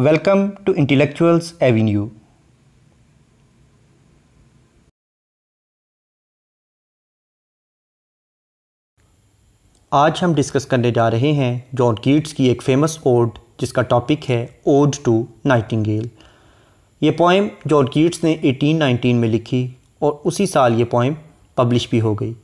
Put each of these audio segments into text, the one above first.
welcome to intellectuals Avenue आज हम discuss करने जा रहे हैं जॉन कीट्स की एक फेमस ओड जिसका टॉपिक है ओड टू नाइटिंगेल ये पोइम जॉन कीट्स ने 1819 में लिखी और उसी साल ये पोइम पब्लिश भी हो गई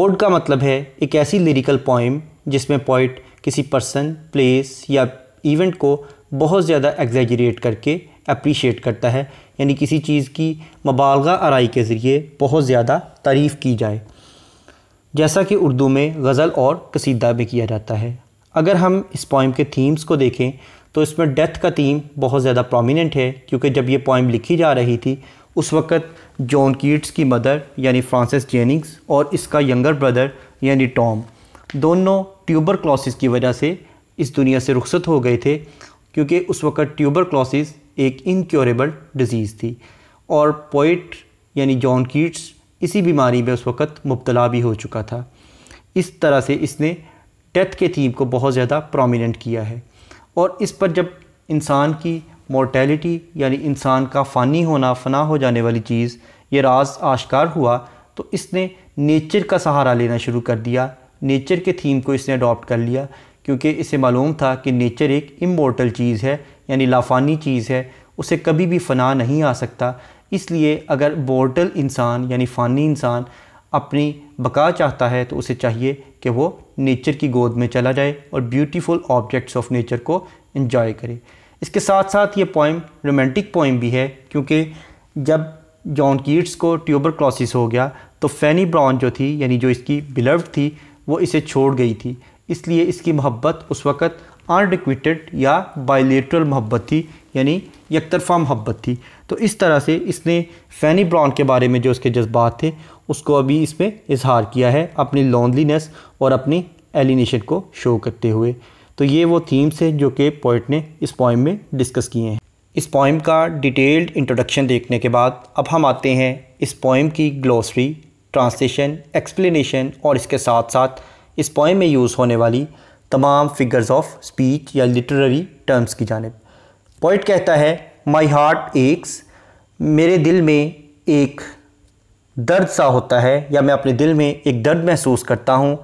ओड का मतलब है एक ऐसी लिरिकल पोइम जिसमें पोइट किसी पर्सन प्लेस या इवेंट को बहुत ज़्यादा एग्जेजरेट करके अप्रीशिएट करता है यानी किसी चीज़ की मबालगा आरई के ज़रिए बहुत ज़्यादा तारीफ़ की जाए जैसा कि उर्दू में गज़ल और कसीदा में किया जाता है अगर हम इस पॉइम के थीम्स को देखें तो इसमें डेथ का थीम बहुत ज़्यादा प्रोमिनेंट है क्योंकि जब ये पॉइम लिखी जा रही थी उस वक़्त जॉन कीट्स की मदर यानी फ्रांसिस जेनिंग्स और इसका यंगर ब्रदर यानी टॉम दोनों ट्यूबर क्लॉसिस की वजह से इस दुनिया से रुखसत हो गए थे क्योंकि उस वक़्त ट्यूबर क्लॉसिस एक इनक्योरेबल डिज़ीज़ थी और पोइट यानी जॉन कीट्स इसी बीमारी में उस वक़्त मुबतला भी हो चुका था इस तरह से इसने डेथ के थीम को बहुत ज़्यादा प्रोमिनेंट किया है और इस पर जब इंसान की मोर्टेलिटी यानी इंसान का फ़ानी होना फना हो जाने वाली चीज़ ये राज आश्कार हुआ तो इसने नेचर का सहारा लेना शुरू कर दिया नेचर के थीम को इसने अडॉप्ट कर लिया क्योंकि इसे मालूम था कि नेचर एक इमोटल चीज़ है यानी लाफानी चीज़ है उसे कभी भी फना नहीं आ सकता इसलिए अगर बोर्टल इंसान यानी फ़ानी इंसान अपनी बका चाहता है तो उसे चाहिए कि वो नेचर की गोद में चला जाए और ब्यूटीफुल ऑब्जेक्ट्स ऑफ नेचर को इन्जॉय करे इसके साथ साथ ये पोइम रोमांटिक पोइम भी है क्योंकि जब जॉन कीट्स को ट्यूबर क्रॉसिस हो गया तो फैनी ब्राउन जो थी यानी जो इसकी बिलव्ड थी वो इसे छोड़ गई थी इसलिए इसकी मोहब्बत उस वक़्त अनरिक्विटेड या बाइलेट्रल मोहब्बत थी यानी एक तरफा मोहब्बत थी तो इस तरह से इसने फैनी ब्राउन के बारे में जो उसके जज्बात थे उसको अभी इसमें इजहार किया है अपनी लॉन्लीनेस और अपनी एलिनेशन को शो करते हुए तो ये वो थीम्स हैं जो कि पोइट ने इस पॉइम में डिस्कस किए हैं इस पॉइम का डिटेल्ड इंट्रोडक्शन देखने के बाद अब हम आते हैं इस पॉइम की ग्लोसरी ट्रांसलेशन एक्सप्लेनेशन और इसके साथ साथ इस पोएम में यूज़ होने वाली तमाम फिगर्स ऑफ स्पीच या लिटररी टर्म्स की जानब पोइट कहता है माई हार्ट एक्स मेरे दिल में एक दर्द सा होता है या मैं अपने दिल में एक दर्द महसूस करता हूँ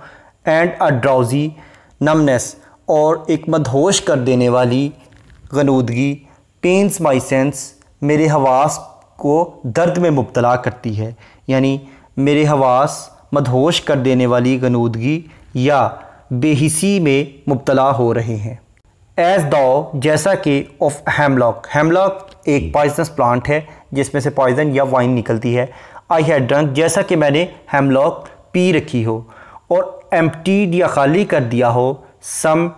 एंड अ ड्राउजी नमनेस और एक मदहोश कर देने वाली गनूदगी पेंस माई सेंस मेरे हवास को दर्द में मुबतला करती है यानी मेरे हवास मदहोश कर देने वाली गनूदगी या बेहिसी में मुबतला हो रहे हैं एज दाव जैसा कि ऑफ हेमलॉक हेमलॉक एक पॉइजनस प्लांट है जिसमें से पॉइजन या वाइन निकलती है आई हैड ड्रंक जैसा कि मैंने हेमलॉक पी रखी हो और एम्प्टीड या खाली कर दिया हो some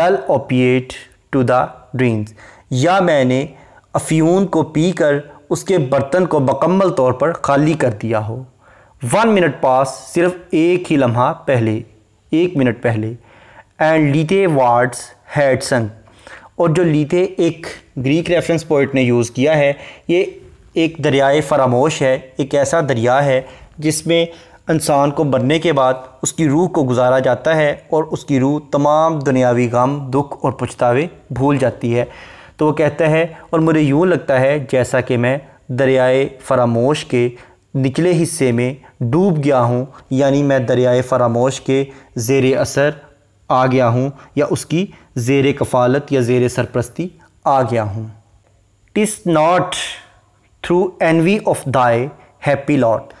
dull opiate to the dreams या मैंने अफ्यून को पी कर उसके बर्तन को मकम्मल तौर पर खाली कर दिया हो वन मिनट पास सिर्फ एक ही लम्हा पहले एक मिनट पहले एंड लीते वार्ड्स हैडसन और जो लीते एक ग्रीक रेफरेंस पोइट ने यूज़ किया है ये एक दरियाए फरामोश है एक ऐसा दरिया है जिसमें इंसान को मरने के बाद उसकी रूह को गुजारा जाता है और उसकी रूह तमाम दुनियावी गम दुख और पछतावे भूल जाती है तो वो कहता है और मुझे यूँ लगता है जैसा कि मैं दरियाए फरामोश के निचले हिस्से में डूब गया हूँ यानी मैं दरियाए फरामोश के ज़ेर असर आ गया हूँ या उसकी ज़ेर कफ़ालत या ज़ेर सरप्रस्ती आ गया हूँ TISS not through N V of दाए हैप्पी लॉट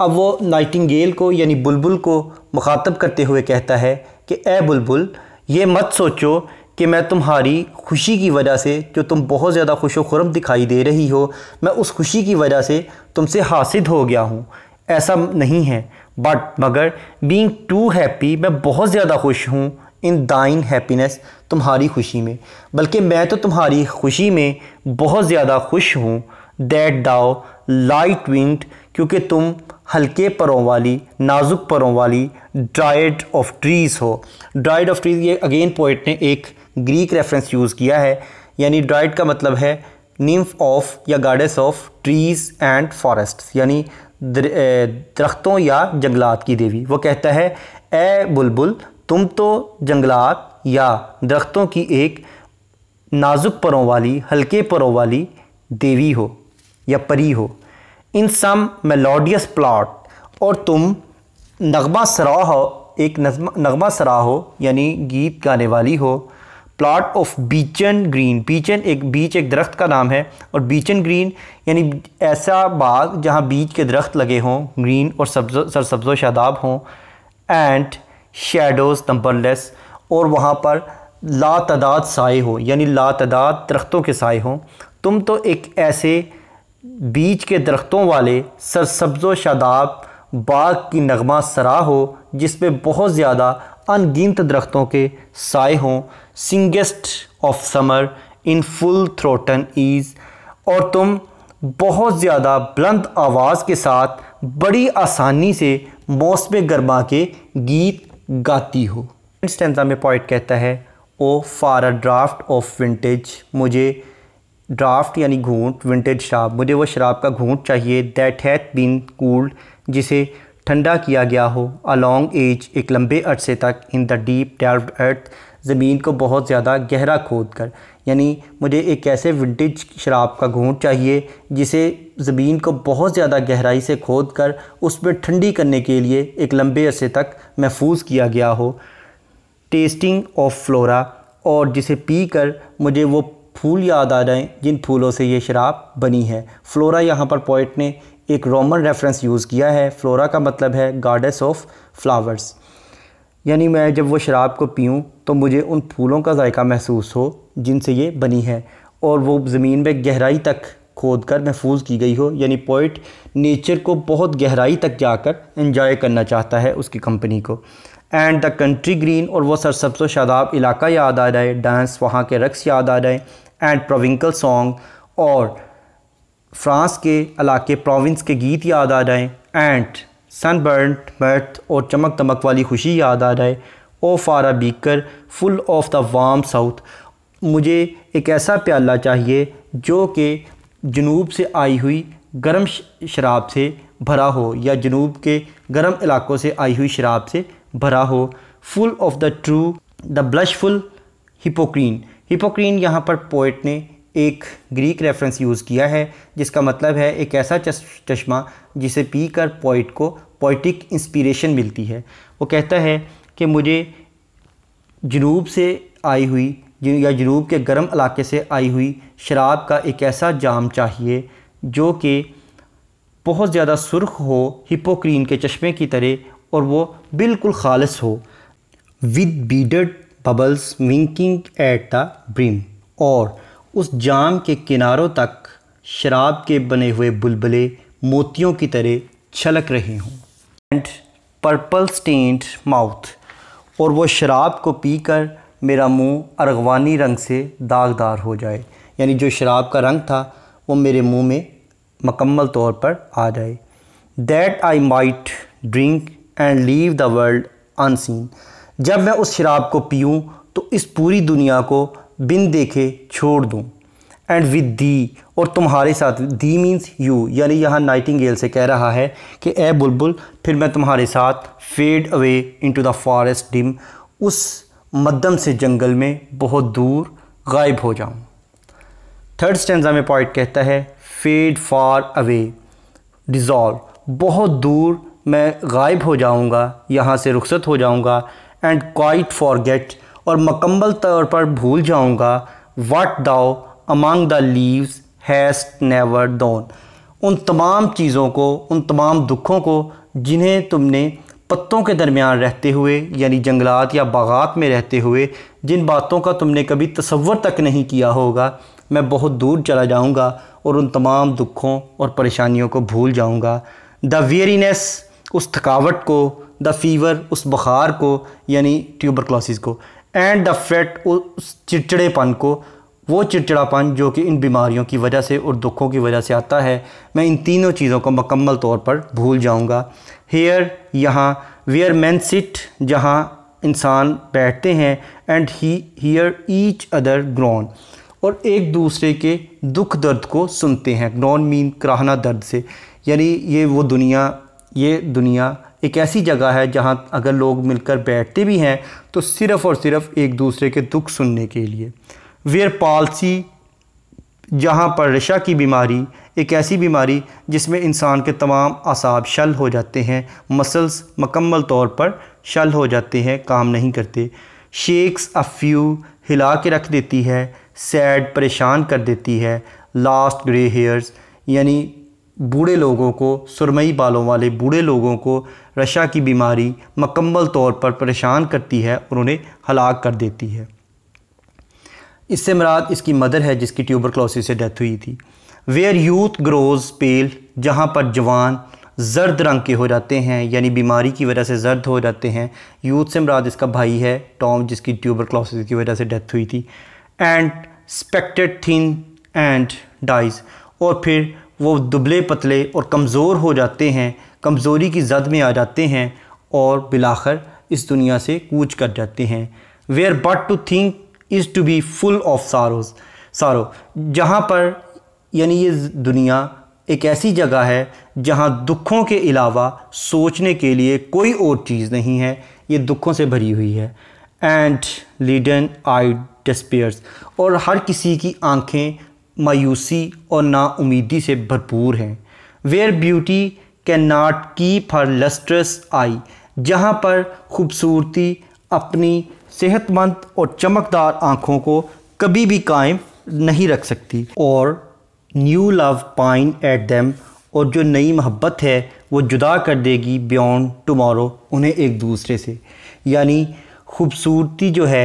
अब वो नाइटिंगेल को यानी बुलबुल को मुखातब करते हुए कहता है कि ए बुलबुल ये मत सोचो कि मैं तुम्हारी खुशी की वजह से जो तुम बहुत ज़्यादा खुश खुरम दिखाई दे रही हो मैं उस खुशी की वजह से तुमसे हासिल हो गया हूँ ऐसा नहीं है बट मगर बींग टू हैप्पी मैं बहुत ज़्यादा खुश हूँ इन दाइन हैप्पीनेस तुम्हारी खुशी में बल्कि मैं तो तुम्हारी खुशी में बहुत ज़्यादा खुश हूँ डेट दाओ लाइट विंड क्योंकि तुम हल्के परों वाली नाजुक परों वाली ड्राइड ऑफ ट्रीज़ हो ड्राइड ऑफ ट्रीज़ ये अगेन पोइट ने एक ग्रीक रेफरेंस यूज़ किया है यानी ड्राइड का मतलब है निम्फ ऑफ या goddess of trees and forest यानी दरख्तों या जंगलात की देवी वो कहता है ए बुलबुल तुम तो जंगलात या दरख्तों की एक नाजुक परों वाली हल्के परों वाली देवी हो या परी हो इन सम मेलोडियस प्लाट और तुम नगमा सराह हो एक नगमा सराह हो यानी गीत गाने वाली हो plot of beechen green beechen एक बीच एक दरख्त का नाम है और बीचन ग्रीन यानी ऐसा बाग जहाँ बीच के दरख्त लगे हों ग्रीन और सब्ज सरसब्जो शादाब हों एंड शेडोज़ नंबरलेस और वहाँ पर ला तदाद साए हो यानी ला तदाद दरख्तों के साए हों तुम तो एक ऐसे बीच के दरख्तों वाले सरसब्जो शादाब बाग की नगमा सरा हो जिसमें बहुत ज़्यादा अनगिनत दरख्तों के साए हों singest of summer in full throated ease और तुम बहुत ज़्यादा बुलंद आवाज़ के साथ बड़ी आसानी से मौसम गरमा के गीत गाती हो स्टेंजा में पॉइंट कहता है O for a draught of vintage मुझे ड्राफ्ट यानी घूंट विंटेज शराब मुझे वो शराब का घूंट चाहिए दैट हैथ बीन कूल्ड जिसे ठंडा किया गया हो अलॉन्ग एज एक लंबे अरसे तक in the deep delve earth ज़मीन को बहुत ज़्यादा गहरा खोद कर यानी मुझे एक ऐसे विंटेज शराब का घूंट चाहिए जिसे ज़मीन को बहुत ज़्यादा गहराई से खोद कर उसमें ठंडी करने के लिए एक लंबे अरसे तक महफूज किया गया हो टेस्टिंग ऑफ फ्लोरा और जिसे पी कर मुझे वो फूल याद आ जाएँ जिन फूलों से ये शराब बनी है फ्लोरा यहाँ पर पॉइंट ने एक रोमन रेफरेंस यूज़ किया है फ्लोरा का मतलब है गार्डस ऑफ फ्लावर्स यानी मैं जब वो शराब को पीऊँ तो मुझे उन फूलों का जायका महसूस हो जिनसे ये बनी है और वो ज़मीन में गहराई तक खोद कर महफूज की गई हो यानी पोइट नेचर को बहुत गहराई तक जाकर इंजॉय करना चाहता है उसकी कंपनी को एंड द कंट्री ग्रीन और वह सरसब्स शादाब इलाका याद आ है डांस वहाँ के रक्स याद आ हैं एंड प्रोविंकल सॉन्ग और फ्रांस के इलाके प्रोविंस के गीत याद आ हैं एंड सनबर्न बर्थ और चमक दमक वाली खुशी याद आ जाए O for a beaker full of the warm south मुझे एक ऐसा प्याला चाहिए जो कि जनूब से आई हुई गर्म शराब से भरा हो या जनूब के गर्म इलाकों से आई हुई शराब से भरा हो full of the true the blushful Hippocrene Hippocrene यहाँ पर पोइट ने एक ग्रीक रेफरेंस यूज़ किया है जिसका मतलब है एक ऐसा चश्मा जिसे पी कर पोइट को पोइटिक इंस्पिरेशन मिलती है वो कहता है कि मुझे जनूब से आई हुई या जनूब के गर्म इलाके से आई हुई शराब का एक ऐसा जाम चाहिए जो कि बहुत ज़्यादा सुर्ख हो हिपोक्रीन के चश्मे की तरह और वो बिल्कुल खालस हो with beaded bubbles winking at the brim और उस जाम के किनारों तक शराब के बने हुए बुलबुले मोतियों की तरह छलक रहे हों एंड पर्पल स्टेंट माउथ और वो शराब को पीकर मेरा मुंह अरगवानी रंग से दागदार हो जाए यानी जो शराब का रंग था वो मेरे मुंह में मकम्मल तौर पर आ जाए that I might drink and leave the world unseen जब मैं उस शराब को पीऊँ तो इस पूरी दुनिया को बिन देखे छोड़ दूँ एंड विद दी और तुम्हारे साथ दी मीन्स यू यानी यहाँ गेल से कह रहा है कि ए बुलबुल फिर मैं तुम्हारे साथ fade away into the forest dim उस मद्दम से जंगल में बहुत दूर गायब हो जाऊँ थर्ड स्टेंजा में पॉइंट कहता है फेड फार अवे डिज़ॉल्व बहुत दूर मैं गायब हो जाऊँगा यहाँ से रुखसत हो जाऊँगा एंड क्वाइट फॉर गेट और मकम्मल तौर पर भूल जाऊँगा what thou among the leaves hast never known उन तमाम चीज़ों को उन तमाम दुखों को जिन्हें तुमने पत्तों के दरमियान रहते हुए यानी जंगलात या बागात में रहते हुए जिन बातों का तुमने कभी तसवर तक नहीं किया होगा मैं बहुत दूर चला जाऊंगा और उन तमाम दुखों और परेशानियों को भूल जाऊंगा द वेरीनेस उस थकावट को द फीवर उस बुखार को यानी ट्यूबरक्लोसिस को एंड द फैट उस चिड़चिड़ेपन को वो चिड़चिड़ापन जो कि इन बीमारियों की वजह से और दुखों की वजह से आता है मैं इन तीनों चीज़ों को मकम्मल तौर पर भूल जाऊँगा हेयर यहाँ वेयर मैन सिट जहाँ इंसान बैठते हैं and hear each other groan और एक दूसरे के दुख दर्द को सुनते हैं ग्रोन मीन कराहना दर्द से यानी ये वो दुनिया ये दुनिया एक ऐसी जगह है जहाँ अगर लोग मिलकर बैठते भी हैं तो सिर्फ़ और सिर्फ एक दूसरे के दुख सुनने के लिए वेयर पॉलिसी जहाँ पर रिशा की बीमारी एक ऐसी बीमारी जिसमें इंसान के तमाम असाब शल हो जाते हैं मसल्स मकम्मल तौर पर शल हो जाते हैं काम नहीं करते शेक्स अफ्यू हिला के रख देती है सैड परेशान कर देती है लास्ट ग्रे हेयर्स यानी बूढ़े लोगों को सुरमई बालों वाले बूढ़े लोगों को रशा की बीमारी मकम्मल तौर पर परेशान करती है और उन्हें हलाक कर देती है इससे मराद इसकी मदर है जिसकी ट्यूबरक्लोसिस से डेथ हुई थी वेयर यूथ ग्रोज पेल जहाँ पर जवान जर्द रंग के हो जाते हैं यानी बीमारी की वजह से जर्द हो जाते हैं यूथ से मराद इसका भाई है टॉम जिसकी ट्यूबरक्लोसिस की वजह से डेथ हुई थी and spectre thin and dies और फिर वो दुबले पतले और कमज़ोर हो जाते हैं कमज़ोरी की जद में आ जाते हैं और बिलाखर इस दुनिया से कूच कर जाते हैं where but to think is to be full of sorrows sorrow जहाँ पर यानी ये दुनिया एक ऐसी जगह है जहाँ दुखों के अलावा सोचने के लिए कोई और चीज़ नहीं है ये दुखों से भरी हुई है एंड लीडन आई डिस्पेयर्स और हर किसी की आंखें मायूसी और नाउमीदी से भरपूर हैं where beauty can not keep her lustrous eye जहाँ पर खूबसूरती अपनी सेहतमंद और चमकदार आँखों को कभी भी कायम नहीं रख सकती और new love pine at them और जो नई मोहब्बत है वो जुदा कर देगी बियॉन्ड टमोरो उन्हें एक दूसरे से यानी खूबसूरती जो है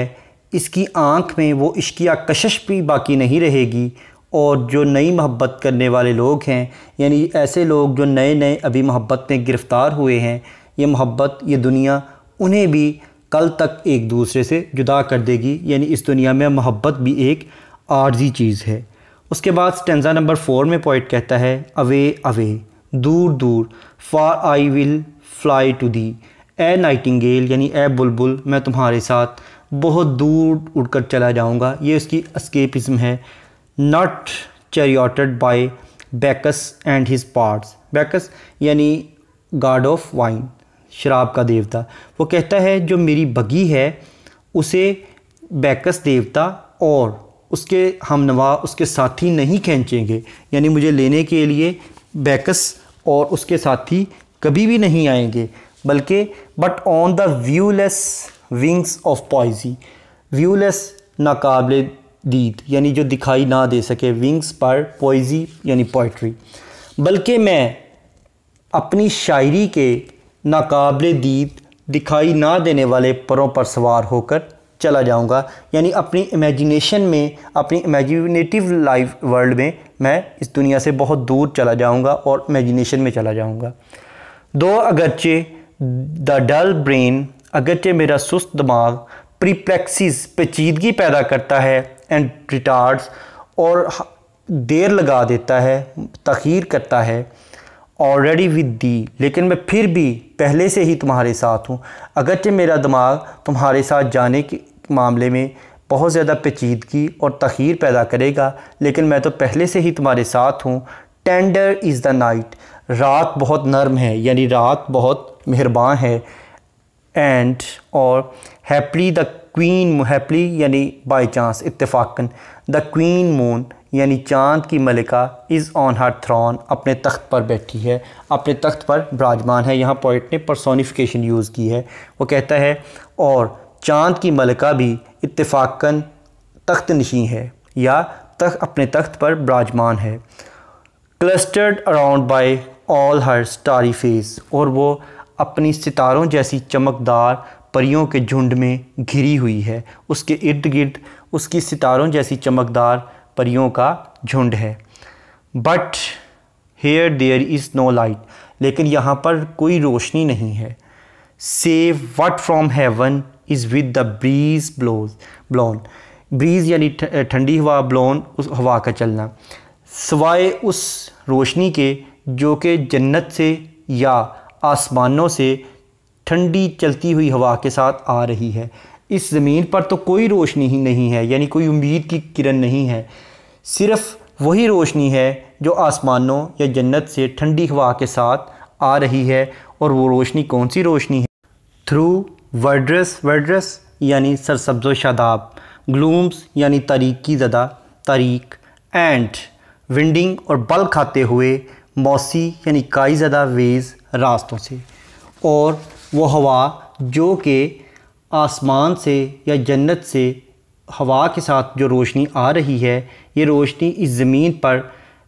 इसकी आँख में वो इश्किया कशश भी बाकी नहीं रहेगी और जो नई मोहब्बत करने वाले लोग हैं यानी ऐसे लोग जो नए नए अभी मोहब्बत में गिरफ़्तार हुए हैं ये मोहब्बत ये दुनिया उन्हें भी कल तक एक दूसरे से जुदा कर देगी यानी इस दुनिया में मोहब्बत भी एक आर्जी चीज़ है उसके बाद स्टेंजा नंबर फोर में पॉइंट कहता है अवे अवे दूर दूर far I will fly to thee a nightingale यानी ए बुलबुल मैं तुम्हारे साथ बहुत दूर उड़कर चला जाऊँगा ये उसकी अस्केपिज्म है not charioted by Bacchus and his pards Bacchus यानी गार्ड ऑफ वाइन शराब का देवता वो कहता है जो मेरी बगी है उसे बैकस देवता और उसके हमनवा उसके साथी नहीं खींचेंगे यानी मुझे लेने के लिए बैकस और उसके साथी कभी भी नहीं आएंगे बल्कि but on the viewless wings of poesy viewless नाकबले दीद यानी जो दिखाई ना दे सके विंग्स पर पोइजी यानी पोइट्री बल्कि मैं अपनी शायरी के नाकबिल दीद दिखाई ना देने वाले परों पर सवार होकर चला जाऊंगा यानी अपनी इमेजिनेशन में अपनी इमेजिनेटिव लाइफ वर्ल्ड में मैं इस दुनिया से बहुत दूर चला जाऊंगा और इमेजिनेशन में चला जाऊंगा दो अगरचे द डल ब्रेन अगरचे मेरा सुस्त दिमाग प्रीप्लेक्सिस पेचीदगी पैदा करता है एंड रिटार्ड्स और देर लगा देता है तखीर करता है ऑलरेडी विद दी लेकिन मैं फिर भी पहले से ही तुम्हारे साथ हूँ अगरचे मेरा दिमाग तुम्हारे साथ जाने के मामले में बहुत ज़्यादा पेचीदगी और तखीर पैदा करेगा लेकिन मैं तो पहले से ही तुम्हारे साथ हूँ टेंडर इज़ द नाइट रात बहुत नरम है यानी रात बहुत मेहरबान है एंड और हैप्पली द क्वीन हैप्पली यानी बाई चांस इत्तेफाकन द क्वीन मून यानी चांद की मलिका इज़ ऑन हर थ्रॉन अपने तख्त पर बैठी है अपने तख्त पर विराजमान है यहाँ पोइट ने परसोनिफिकेशन यूज़ की है वो कहता है और चांद की मलिका भी इत्तेफाकन तख्त नशी है या तख अपने तख्त पर विराजमान है clustered around by all her starry fays और वो अपनी सितारों जैसी चमकदार परियों के झुंड में घिरी हुई है उसके इर्द गिर्द उसकी सितारों जैसी चमकदार परियों का झुंड है but here there is no light लेकिन यहाँ पर कोई रोशनी नहीं है save what from heaven is with the breeze blows blown breeze यानी ठंडी हवा ब्लोन उस हवा का चलना सवाए उस रोशनी के जो कि जन्नत से या आसमानों से ठंडी चलती हुई हवा के साथ आ रही है इस ज़मीन पर तो कोई रोशनी ही नहीं है यानी कोई उम्मीद की किरण नहीं है सिर्फ वही रोशनी है जो आसमानों या जन्नत से ठंडी हवा के साथ आ रही है और वो रोशनी कौन सी रोशनी है थ्रू वर्ड्रस वर्ड्रस यानी सरसब्जो शादाब ग्लूम्स यानी तारीकी ज़दा तारीक एंड विंडिंग और बल खाते हुए मौसी यानी काई ज़दा वेज़ रास्तों से और वो हवा जो कि आसमान से या जन्नत से हवा के साथ जो रोशनी आ रही है ये रोशनी इस ज़मीन पर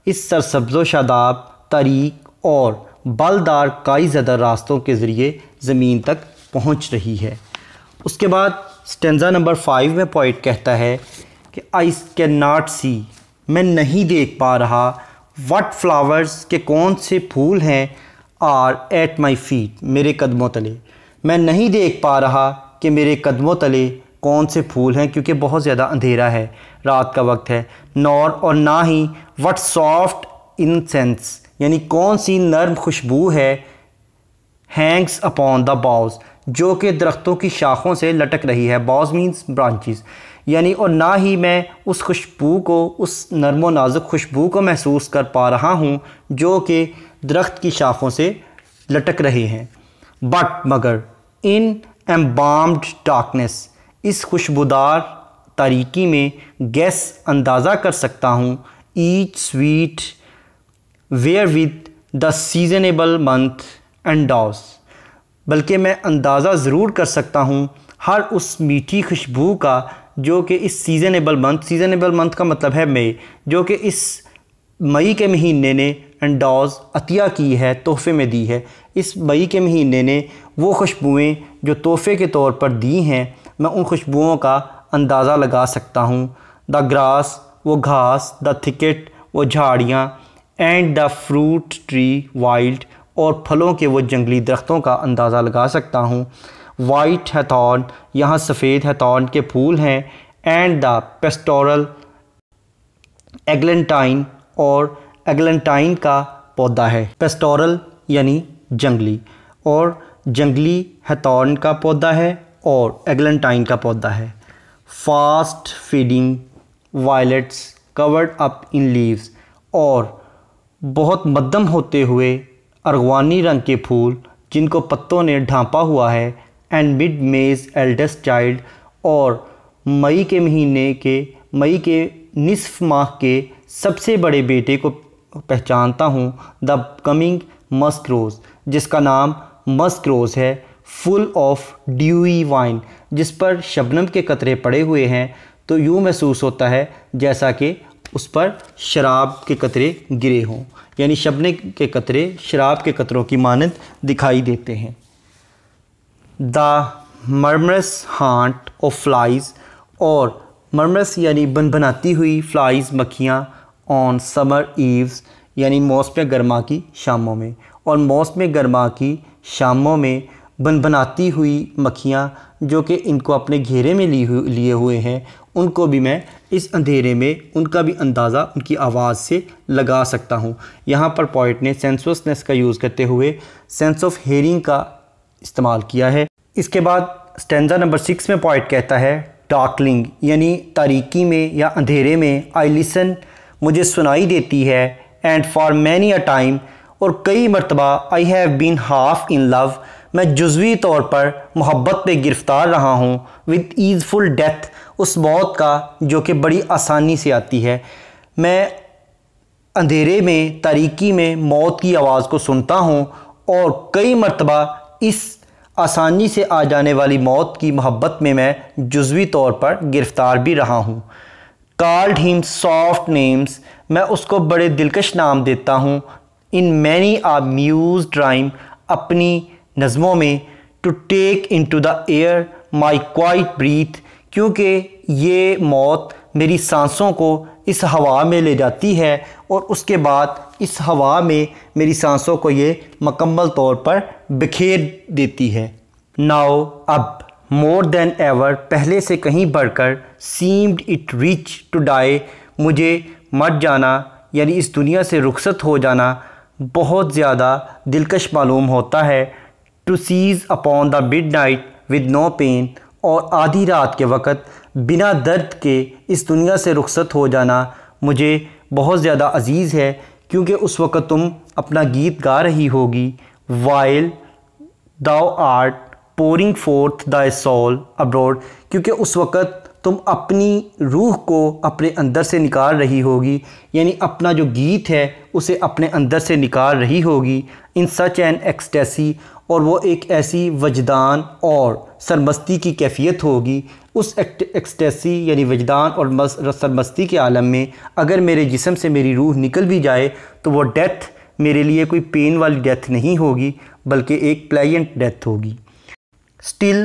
इस सरसब्ज़ो शादाब तरीक और बलदार कई ज़्यादा रास्तों के ज़रिए ज़मीन तक पहुंच रही है उसके बाद स्टेंजा नंबर फाइव में पॉइंट कहता है कि आई कैन नाट सी मैं नहीं देख पा रहा वट फ्लावर्स के कौन से फूल हैं आर एट माई फीट मेरे कदमों तले मैं नहीं देख पा रहा कि मेरे कदमों तले कौन से फूल हैं क्योंकि बहुत ज़्यादा अंधेरा है रात का वक्त है नॉर और ना ही वट सॉफ्ट इनसेंस यानी कौन सी नर्म खुशबू है हैंग्स अपॉन द बाउस जो कि दरख्तों की शाखों से लटक रही है बाउस मीन्स ब्रांचेस यानी और ना ही मैं उस खुशबू को उस नरम नाजुक खुशबू को महसूस कर पा रहा हूँ जो कि दरख्त की शाखों से लटक रहे हैं बट मगर इन एम्बाम्ड डार्कनेस इस खुशबुदार तारीकी में गैस अंदाज़ा कर सकता हूँ each sweet wherewith the seasonable month endows बल्कि मैं अंदाज़ा ज़रूर कर सकता हूँ हर उस मीठी खुशबू का जो कि इस सीज़नेबल मंथ सीज़नेबल मंथ का मतलब है मई जो कि इस मई के महीने ने डॉज अतिया की है तोहफ़े में दी है इस मई के महीने ने वो खुशबुएँ जो तोहफ़े के तौर पर दी हैं मैं उन खुशबुओं का अंदाज़ा लगा सकता हूँ द ग्रास वो घास द थिकेट वो झाड़ियाँ and the fruit tree wild और फलों के वो जंगली दरख्तों का अंदाज़ा लगा सकता हूँ वाइट हैथॉर्न यहाँ सफ़ेद हैथॉर्न के फूल हैं एंड द पेस्टोरल एग्लेंटाइन और एग्लेंटाइन का पौधा है पेस्टोरल यानी जंगली और जंगली हथौन का पौधा है और एग्लेंटाइन का पौधा है fast fading violets covered up in leaves और बहुत मध्यम होते हुए अरगवानी रंग के फूल जिनको पत्तों ने ढांपा हुआ है and mid May's eldest child और मई के महीने के मई के निसफ माह के सबसे बड़े बेटे को पहचानता हूँ द कमिंग मस्क रोज़ जिसका नाम मस्क रोज़ है फुल ऑफ ड्यूई वाइन जिस पर शबनम के कतरे पड़े हुए हैं तो यूँ महसूस होता है जैसा कि उस पर शराब के कतरे गिरे हों यानी शबने के कतरे शराब के कतरों की मानद दिखाई देते हैं the murmurous haunt of flies और मरमरस यानी बनाती हुई फ्लाइज़ मक्खियाँ ऑन समर ईव्स यानी मौसम गर्मा की शामों में और मौसम गर्मा की शामों में बनाती हुई मक्खियाँ जो कि इनको अपने घेरे में ली हुए लिए हुए हैं उनको भी मैं इस अंधेरे में उनका भी अंदाज़ा उनकी आवाज़ से लगा सकता हूँ यहाँ पर पॉइंट ने सेंसवसनेस का यूज़ करते हुए सेंस ऑफ हेयरिंग का इस्तेमाल किया है इसके बाद स्टेंजा नंबर सिक्स में पॉइंट कहता है डार्कलिंग यानी तारीकी में या अंधेरे में आई लिसन मुझे सुनाई देती है and for many a time और कई मरतबा I have been half in love मैं जुजवी तौर पर मोहब्बत पे गिरफ़्तार रहा हूँ विद ईज़फुल डेथ उस मौत का जो कि बड़ी आसानी से आती है मैं अंधेरे में तारीकी में मौत की आवाज़ को सुनता हूँ और कई मरतबा इस आसानी से आ जाने वाली मौत की मोहब्बत में मैं जुजवी तौर पर गिरफ़्तार भी रहा हूँ कार्ड हिम सॉफ्ट नेम्स मैं उसको बड़े दिलकश नाम देता हूँ इन मैनी आ म्यूज ड्राइम अपनी नज़मों में to take into the air my quiet breath क्योंकि ये मौत मेरी सांसों को इस हवा में ले जाती है और उसके बाद इस हवा में मेरी सांसों को ये मकम्मल तौर पर बिखेर देती है नाओ अब मोर देन एवर पहले से कहीं बढ़कर seemed it rich to die मुझे मर जाना यानी इस दुनिया से रुखसत हो जाना बहुत ज़्यादा दिलकश मालूम होता है to cease upon the midnight with no pain और आधी रात के वक़्त बिना दर्द के इस दुनिया से रुखसत हो जाना मुझे बहुत ज़्यादा अजीज़ है क्योंकि उस वक़्त तुम अपना गीत गा रही होगी while thou art pouring forth thy soul abroad क्योंकि उस वक़्त तुम अपनी रूह को अपने अंदर से निकाल रही होगी यानी अपना जो गीत है उसे अपने अंदर से निकाल रही होगी इन सच एन एक्सटेसी और वो एक ऐसी वजदान और सरमस्ती की कैफियत होगी उस एक्सटेसी यानी वजदान और सरमस्ती के आलम में अगर मेरे जिसम से मेरी रूह निकल भी जाए तो वो डेथ मेरे लिए कोई पेन वाली डेथ नहीं होगी बल्कि एक प्लेजेंट डेथ होगी स्टिल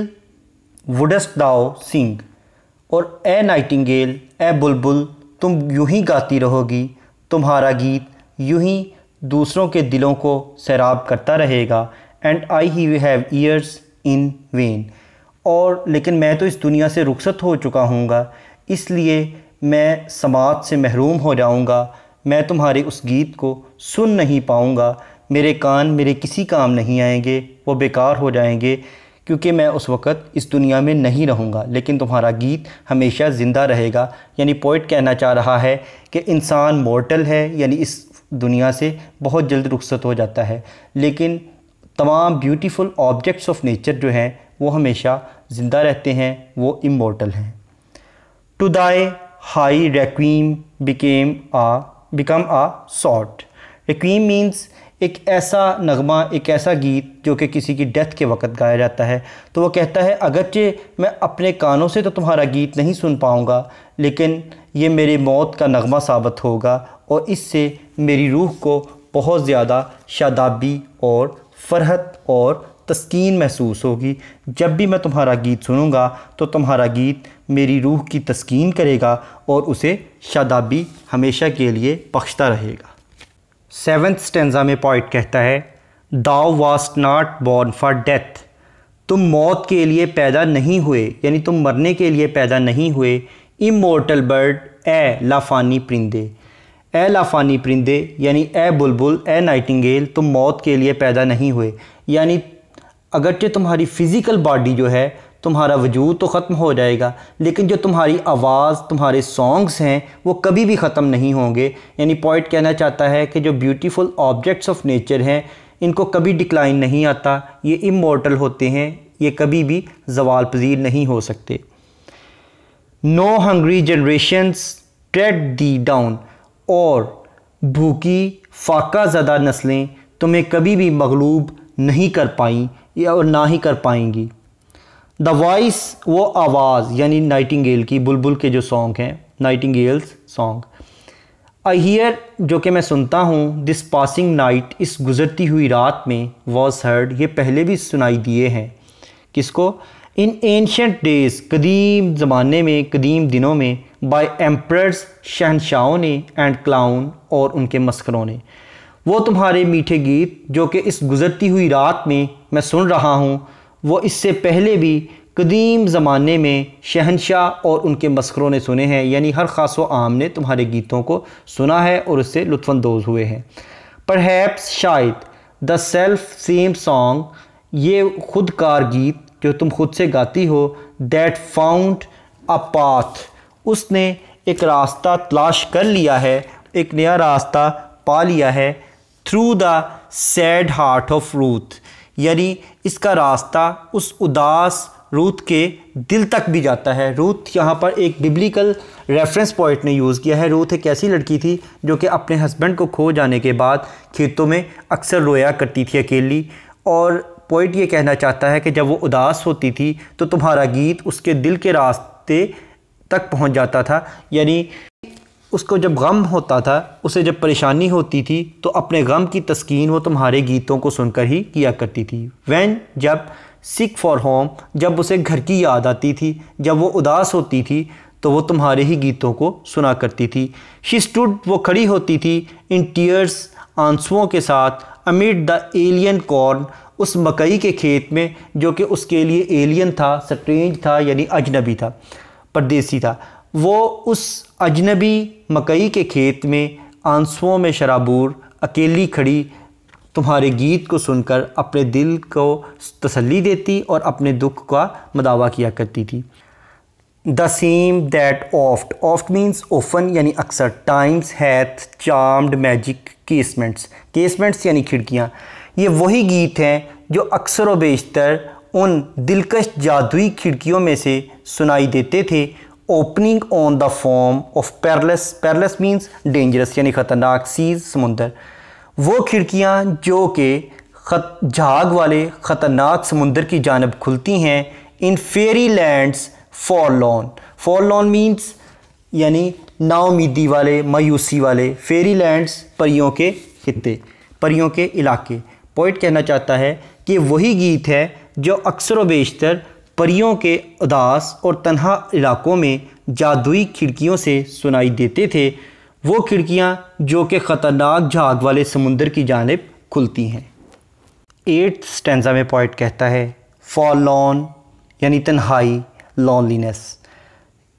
वुडस्ट दाओ सिंग और ए नाइटिंगेल ए बुलबुल तुम यूं ही गाती रहोगी तुम्हारा गीत यूं ही दूसरों के दिलों को सैराब करता रहेगा and I he we have ears in vain और लेकिन मैं तो इस दुनिया से रुखसत हो चुका हूँगा इसलिए मैं समाज से महरूम हो जाऊँगा मैं तुम्हारे उस गीत को सुन नहीं पाऊँगा मेरे कान मेरे किसी काम नहीं आएंगे वो बेकार हो जाएंगे क्योंकि मैं उस वक़्त इस दुनिया में नहीं रहूँगा लेकिन तुम्हारा गीत हमेशा ज़िंदा रहेगा यानी पोइट कहना चाह रहा है कि इंसान मोर्टल है यानी इस दुनिया से बहुत जल्द रुखसत हो जाता है लेकिन तमाम ब्यूटीफुल ऑब्जेक्ट्स ऑफ नेचर जो हैं वो हमेशा ज़िंदा रहते हैं वो इमोटल हैं to thy high requiem became a become a sod requiem means एक ऐसा नगमा एक ऐसा गीत जो कि किसी की डेथ के वक्त गाया जाता है तो वो कहता है अगरचे मैं अपने कानों से तो तुम्हारा गीत नहीं सुन पाऊँगा लेकिन ये मेरी मौत का नगमा साबित होगा और इससे मेरी रूह को बहुत ज़्यादा शादाबी और फरहत और तस्कीन महसूस होगी जब भी मैं तुम्हारा गीत सुनूंगा तो तुम्हारा गीत मेरी रूह की तस्कीन करेगा और उसे शादाबी हमेशा के लिए बख्शता रहेगा सेवन्थ स्टेंजा में पॉइंट कहता है thou wast not born for death तुम मौत के लिए पैदा नहीं हुए यानी तुम मरने के लिए पैदा नहीं हुए इमोर्टल बर्ड ए लाफानी परिंदे ए लाफानी परिंदे यानी ए बुलबुल ए नाइटिंगेल तुम मौत के लिए पैदा नहीं हुए यानी अगरचे तुम्हारी फ़िज़िकल बॉडी जो है तुम्हारा वजूद तो ख़त्म हो जाएगा लेकिन जो तुम्हारी आवाज़ तुम्हारे सॉन्ग्स हैं वो कभी भी ख़त्म नहीं होंगे यानी पॉइंट कहना चाहता है कि जो ब्यूटीफुल ऑब्जेक्ट्स ऑफ नेचर हैं इनको कभी डिक्लाइन नहीं आता ये इमोटल होते हैं ये कभी भी जवाल पजीर नहीं हो सकते no hungry generations tread thee down और भूखी फाका ज़दा नस्लें तुम्हें कभी भी मगलूब नहीं कर पाई और ना ही कर पाएंगी द वॉइस वो आवाज़ यानी नाइटिंगेल की बुलबुल के जो सॉन्ग हैं नाइटिंगेल्स सॉन्ग आई हीयर जो कि मैं सुनता हूँ दिस पासिंग नाइट इस गुज़रती हुई रात में वॉज हर्ड ये पहले भी सुनाई दिए हैं किसको इन एंशेंट डेज़ कदीम ज़माने में कदीम दिनों में बाय एम्प्रर्स शहनशाहों ने एंड क्लाउन और उनके मस्करों ने वो तुम्हारे मीठे गीत जो कि इस गुज़रती हुई रात में मैं सुन रहा हूँ वो इससे पहले भी कदीम ज़माने में शहनशाह और उनके मस्करों ने सुने हैं यानी हर ख़ास आम ने तुम्हारे गीतों को सुना है और उससे लुफानंदोज़ हुए हैं पर हैप्स शायद द सेल्फ सेम सॉन्ग ये खुदकार गीत जो तुम खुद से गाती हो दैट फाउंड अ पाथ उसने एक रास्ता तलाश कर लिया है एक नया रास्ता पा लिया है through the sad heart of Ruth यानी इसका रास्ता उस उदास रूथ के दिल तक भी जाता है रूथ यहाँ पर एक बिब्लिकल रेफरेंस पॉइंट ने यूज़ किया है रूथ एक ऐसी लड़की थी जो कि अपने हस्बैंड को खो जाने के बाद खेतों में अक्सर रोया करती थी अकेली और पॉइंट ये कहना चाहता है कि जब वो उदास होती थी तो तुम्हारा गीत उसके दिल के रास्ते तक पहुँच जाता था यानी उसको जब गम होता था उसे जब परेशानी होती थी तो अपने गम की तस्कीन वो तुम्हारे गीतों को सुनकर ही किया करती थी वैन जब सिक फॉर होम जब उसे घर की याद आती थी जब वो उदास होती थी तो वो तुम्हारे ही गीतों को सुना करती थी शी स्टूड वो खड़ी होती थी इन टीयर्स आंसुओं के साथ अमिट द एलियन कॉर्न उस मकई के खेत में जो कि उसके लिए एलियन था स्ट्रेंज था यानी अजनबी था परदेसी था वो उस अजनबी मकई के खेत में आंसुओं में शराबूर अकेली खड़ी तुम्हारे गीत को सुनकर अपने दिल को तसली देती और अपने दुख का मदावा किया करती थी the same that oft oft means often यानी अक्सर times hath charmed magic casements casements यानी खिड़कियाँ ये वही गीत हैं जो अक्सर व बेशतर उन दिलकश जादुई खिड़कियों में से सुनाई देते थे opening on the foam of perilous perilous means dangerous यानी ख़तरनाक सीज समुंदर वो खिड़कियाँ जो कि खत झाग वाले ख़तरनाक समुंदर की जानब खुलती हैं in fairy lands forlorn forlorn means यानी नाउमीदी वाले मायूसी वाले फेरी लैंड्स परियों के खत्ते परियों के इलाके पोइट कहना चाहता है कि वही गीत है जो अक्सर व बेशतर परियों के उदास और तन्हा इलाकों में जादुई खिड़कियों से सुनाई देते थे वो खिड़कियाँ जो कि ख़तरनाक झाग वाले समुंदर की जानब खुलती हैं एट्थ स्टेंजा में पॉइंट कहता है फॉर लॉन यानी तन्हाई लॉनलीनेस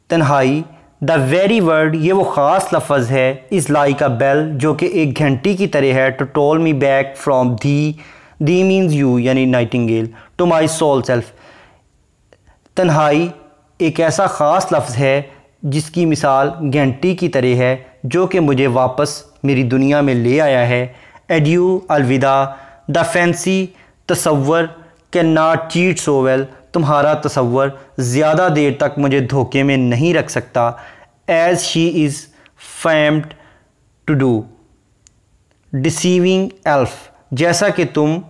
तन्हाई द वेरी वर्ड ये वो ख़ास लफज है इस लाई का बेल जो कि एक घंटी की तरह है to toll me back from thee thee means you यानी nightingale to my sole self तन्हाई एक ऐसा ख़ास लफ्ज़ है जिसकी मिसाल घंटी की तरह है जो कि मुझे वापस मेरी दुनिया में ले आया है एड्यू अलविदा द फैंसी तस्वर can not cheat so well तुम्हारा तसवर ज़्यादा देर तक मुझे धोखे में नहीं रख सकता as she is famed to do deceiving elf जैसा कि तुम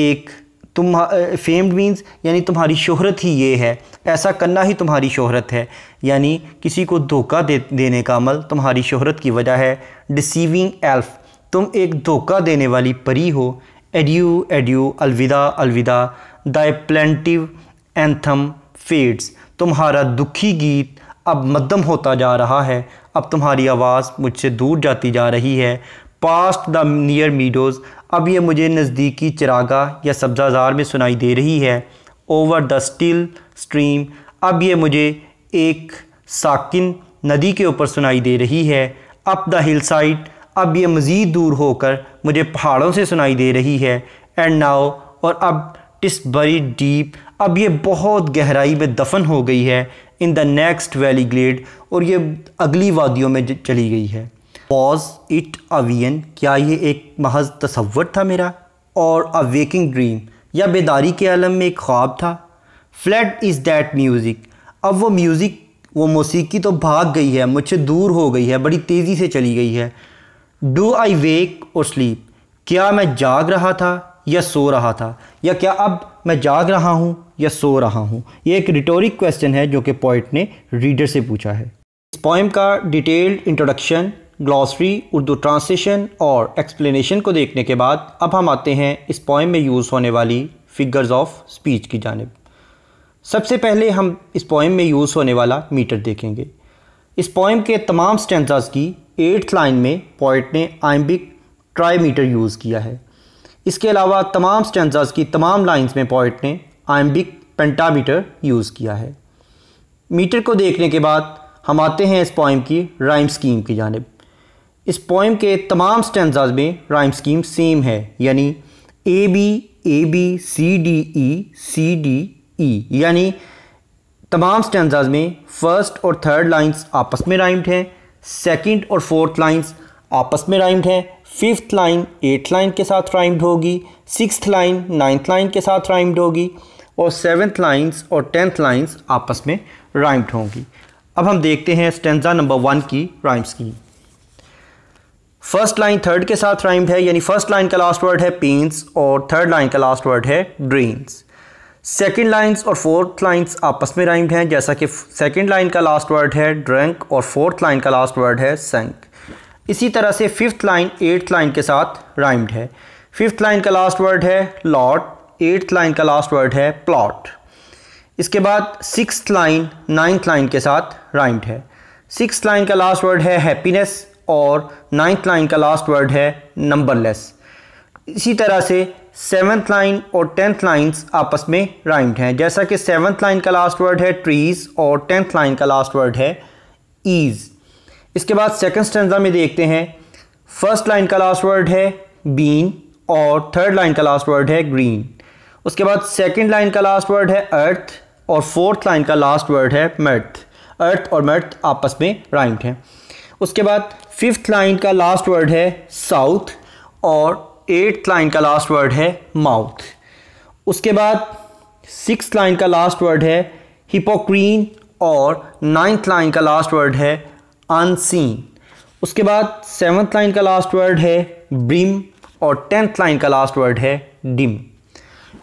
एक तुम फेम्ड मीन्स यानी तुम्हारी शोहरत ही ये है ऐसा करना ही तुम्हारी शोहरत है यानी किसी को धोखा दे देने का अमल तुम्हारी शोहरत की वजह है डिसीविंग एल्फ़ तुम एक धोखा देने वाली परी हो एड्यू एड्यू अलविदा अलविदा दाइप्लेंटिव एंथम फेड्स तुम्हारा दुखी गीत अब मद्दम होता जा रहा है अब तुम्हारी आवाज़ मुझसे दूर जाती जा रही है पास्ट द नियर मीडोज़ अब ये मुझे नज़दीकी चिरागा या सब्ज़ाजार में सुनाई दे रही है ओवर द स्टिल स्ट्रीम अब ये मुझे एक साकिन नदी के ऊपर सुनाई दे रही है अप द हिल साइड अब ये मज़ीद दूर होकर मुझे पहाड़ों से सुनाई दे रही है एंड नाओ और अब टिस बड़ी डीप अब ये बहुत गहराई में दफन हो गई है in the next valley glades और ये अगली वादियों में चली गई है वॉज इट अवियन क्या ये एक महज तसवर था मेरा और अ वेकिंग ड्रीम या बेदारी के आलम में एक ख्वाब था फ्लैट इज़ डैट म्यूज़िक अब वो म्यूज़िक वो मौसीकी तो भाग गई है मुझसे दूर हो गई है बड़ी तेज़ी से चली गई है डू आई वेक और स्लीप क्या मैं जाग रहा था या सो रहा था या क्या अब मैं जाग रहा हूँ या सो रहा हूँ ये एक रिटोरिक क्वेश्चन है जो कि पोइट ने रीडर से पूछा है इस पॉइम का detailed introduction glossary Urdu translation और एक्सप्लेनेशन को देखने के बाद अब हम आते हैं इस पोएम में यूज़ होने वाली फिगर्स ऑफ स्पीच की जानब सबसे पहले हम इस पोएम में यूज़ होने वाला मीटर देखेंगे इस पोएम के तमाम स्टेंजाज की एट्थ लाइन में पोइट ने आइम्बिक ट्राई मीटर यूज़ किया है इसके अलावा तमाम स्टेंजाज की तमाम लाइंस में पोइट ने आइम्बिक पेंटामीटर यूज़ किया है मीटर को देखने के बाद हम आते हैं इस पोएम की राइम स्कीम की जानब इस पोइम के तमाम स्टेंजाज में राइम स्कीम सेम है यानी A B A B C D E C D E यानी तमाम स्टेंजाज में फर्स्ट और थर्ड लाइंस आपस में राइम्ड हैं सेकंड और फोर्थ लाइंस आपस में राइम्ड हैं फिफ्थ लाइन एट्थ लाइन के साथ राइम्ड होगी सिक्स्थ लाइन नाइन्थ लाइन के साथ राइम्ड होगी और सेवन्थ लाइंस और टेंथ लाइंस आपस में राइम्ड होंगी अब हम देखते हैं स्टेंजा नंबर वन की rhyme scheme first line third के साथ राइम्ड है यानी फर्स्ट लाइन का लास्ट वर्ड है पेन्स और थर्ड लाइन का लास्ट वर्ड है ड्रीम्स सेकेंड लाइन्स और फोर्थ लाइन्स आपस में राइम्ड हैं जैसा कि सेकेंड लाइन का लास्ट वर्ड है ड्रंक और फोर्थ लाइन का लास्ट वर्ड है संक इसी तरह से फिफ्थ लाइन एट्थ लाइन के साथ राइम्ड है फिफ्थ लाइन का लास्ट वर्ड है लॉट एट्थ लाइन का लास्ट वर्ड है प्लॉट इसके बाद सिक्स लाइन नाइन्थ लाइन के साथ राइम्ड है सिक्स लाइन का लास्ट वर्ड है हैप्पीनेस और नाइन्थ लाइन का लास्ट वर्ड है नंबरलेस इसी तरह से सेवन्थ लाइन और टेंथ लाइंस आपस में राइम्ड हैं जैसा कि सेवन्थ लाइन का लास्ट वर्ड है ट्रीज और टेंथ लाइन का लास्ट वर्ड है ईज इसके बाद सेकंड स्टेंजा में देखते हैं फर्स्ट लाइन का लास्ट वर्ड है बीन और थर्ड लाइन का लास्ट वर्ड है ग्रीन उसके बाद सेकंड लाइन का लास्ट वर्ड है अर्थ और फोर्थ लाइन का लास्ट वर्ड है मर्थ अर्थ और मर्थ आपस में राइम्ड हैं उसके बाद फिफ्थ लाइन का लास्ट वर्ड है साउथ और एट्थ लाइन का लास्ट वर्ड है माउथ उसके बाद सिक्स लाइन का लास्ट वर्ड है हिपोक्रीन और नाइन्थ लाइन का लास्ट वर्ड है अनसीन उसके बाद सेवन्थ लाइन का लास्ट वर्ड है ब्रिम और टेंथ लाइन का लास्ट वर्ड है डिम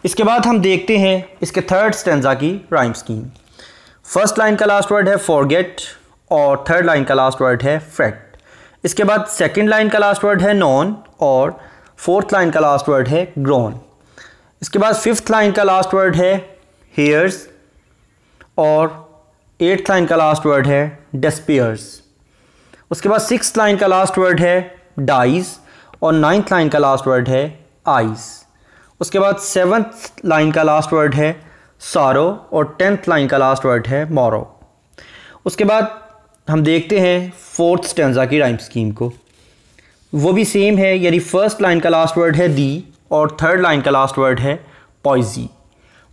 इसके बाद हम देखते हैं इसके थर्ड स्टेंजा की राइम स्कीम फर्स्ट लाइन का लास्ट वर्ड है फॉरगेट और थर्ड लाइन का लास्ट वर्ड है फैक्ट इसके बाद सेकंड लाइन का लास्ट वर्ड है नॉन और फोर्थ लाइन का लास्ट वर्ड है ग्रोन इसके बाद फिफ्थ लाइन का लास्ट वर्ड है हेयर्स और एट्थ लाइन का लास्ट वर्ड है डेस्पियर्स उसके बाद सिक्स लाइन का लास्ट वर्ड है डाइज और नाइन्थ लाइन का लास्ट वर्ड है आइज उसके बाद सेवन्थ लाइन का लास्ट वर्ड है सारो और टेंथ लाइन का लास्ट वर्ड है मोरो उसके बाद हम देखते हैं फोर्थ स्टेंजा की राइम स्कीम को वो भी सेम है यानी फर्स्ट लाइन का लास्ट वर्ड है दी और थर्ड लाइन का लास्ट वर्ड है पॉइजी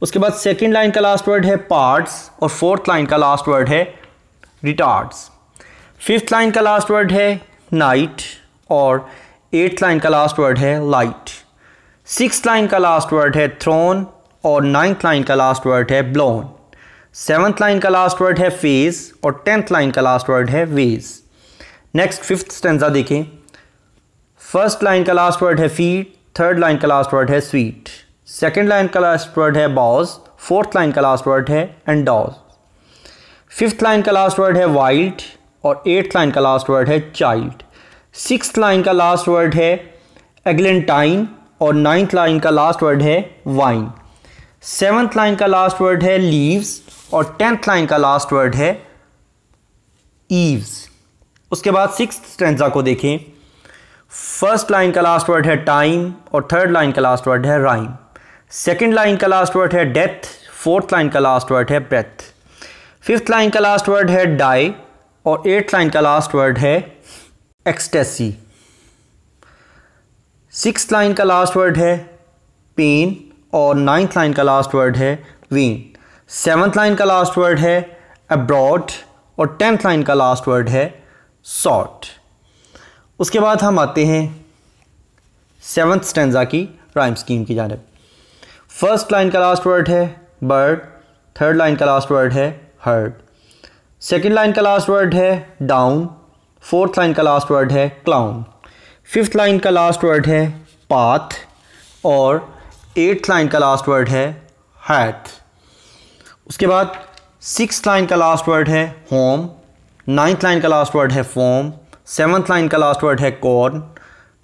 उसके बाद सेकंड लाइन का लास्ट वर्ड है पार्ट्स और फोर्थ लाइन का लास्ट वर्ड है रिटार्ड्स फिफ्थ लाइन का लास्ट वर्ड है नाइट और एट्थ लाइन का लास्ट वर्ड है लाइट सिक्स लाइन का लास्ट वर्ड है थ्रोन और नाइन्थ लाइन का लास्ट वर्ड है ब्लोन सेवन्थ लाइन का लास्ट वर्ड है फेज और टेंथ लाइन का लास्ट वर्ड है वेज नेक्स्ट फिफ्थ स्टेंजा देखें फर्स्ट लाइन का लास्ट वर्ड है फीट थर्ड लाइन का लास्ट वर्ड है स्वीट सेकेंड लाइन का लास्ट वर्ड है बॉज फोर्थ लाइन का लास्ट वर्ड है एंड डॉज फिफ्थ लाइन का लास्ट वर्ड है वाइल्ड और एट्थ लाइन का लास्ट वर्ड है चाइल्ड सिक्स लाइन का लास्ट वर्ड है एग्लेंटाइन और नाइन्थ लाइन का लास्ट वर्ड है वाइन सेवन्थ लाइन का लास्ट वर्ड है लीव्स और टेंथ लाइन का लास्ट वर्ड है ईव्स उसके बाद सिक्स स्टेंजा को देखें फर्स्ट लाइन का लास्ट वर्ड है टाइम और थर्ड लाइन का लास्ट वर्ड है राइम सेकेंड लाइन का लास्ट वर्ड है डेथ फोर्थ लाइन का लास्ट वर्ड है ब्रेथ फिफ्थ लाइन का लास्ट वर्ड है डाई और एट्थ लाइन का लास्ट वर्ड है एक्सटेसी सिक्स लाइन का लास्ट वर्ड है पेन और नाइन्थ लाइन का लास्ट वर्ड है वीन सेवन्थ लाइन का लास्ट वर्ड है अब्रॉड और टेंथ लाइन का लास्ट वर्ड है सॉट उसके बाद हम आते हैं सेवन्थ स्टेंजा की राइम स्कीम की जानब फर्स्ट लाइन का लास्ट वर्ड है बर्ड थर्ड लाइन का लास्ट वर्ड है हर्ड सेकेंड लाइन का लास्ट वर्ड है डाउन फोर्थ लाइन का लास्ट वर्ड है क्लाउन फिफ्थ लाइन का लास्ट वर्ड है पाथ और एट्थ लाइन का लास्ट वर्ड है हैथ उसके बाद सिक्स लाइन का लास्ट वर्ड है होम नाइन्थ लाइन का लास्ट वर्ड है फॉर्म सेवन्थ लाइन का लास्ट वर्ड है कॉर्न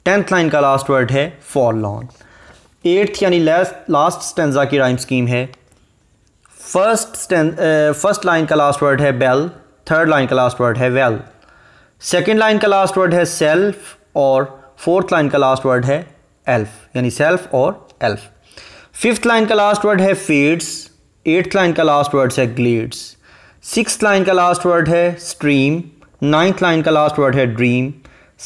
टेंथ लाइन का लास्ट वर्ड है फॉर लॉन एट्थ यानी लास्ट स्टेंजा की राइम स्कीम है फर्स्ट फर्स्ट लाइन का लास्ट वर्ड है बेल थर्ड लाइन का लास्ट वर्ड है वेल सेकेंड लाइन का लास्ट वर्ड है सेल्फ और फोर्थ लाइन का लास्ट वर्ड है एल्फ यानी सेल्फ और एल्फ फिफ्थ लाइन का लास्ट वर्ड है फीड्स एट्थ लाइन का लास्ट वर्ड है ग्लेड्स सिक्स लाइन का लास्ट वर्ड है स्ट्रीम नाइन्थ लाइन का लास्ट वर्ड है ड्रीम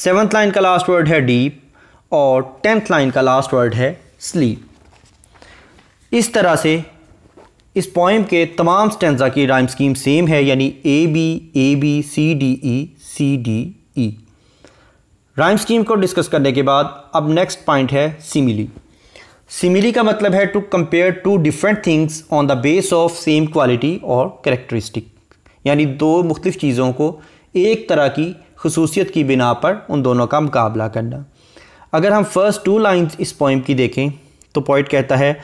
सेवन्थ लाइन का लास्ट वर्ड है डीप और टेंथ लाइन का लास्ट वर्ड है स्लीप इस तरह से इस पॉइम के तमाम स्टेंजा की राइम स्कीम सेम है यानी A B A B C D E C D E rhyme scheme को डिस्कस करने के बाद अब नेक्स्ट पॉइंट है सिमिली सिमिली का मतलब है to compare two different things on the base of same quality और करेक्टरिस्टिक यानी दो मुख्तफ चीज़ों को एक तरह की खसूसियत की बिना पर उन दोनों का मुकाबला करना अगर हम फर्स्ट टू लाइन्स इस पॉइंट की देखें तो पॉइंट कहता है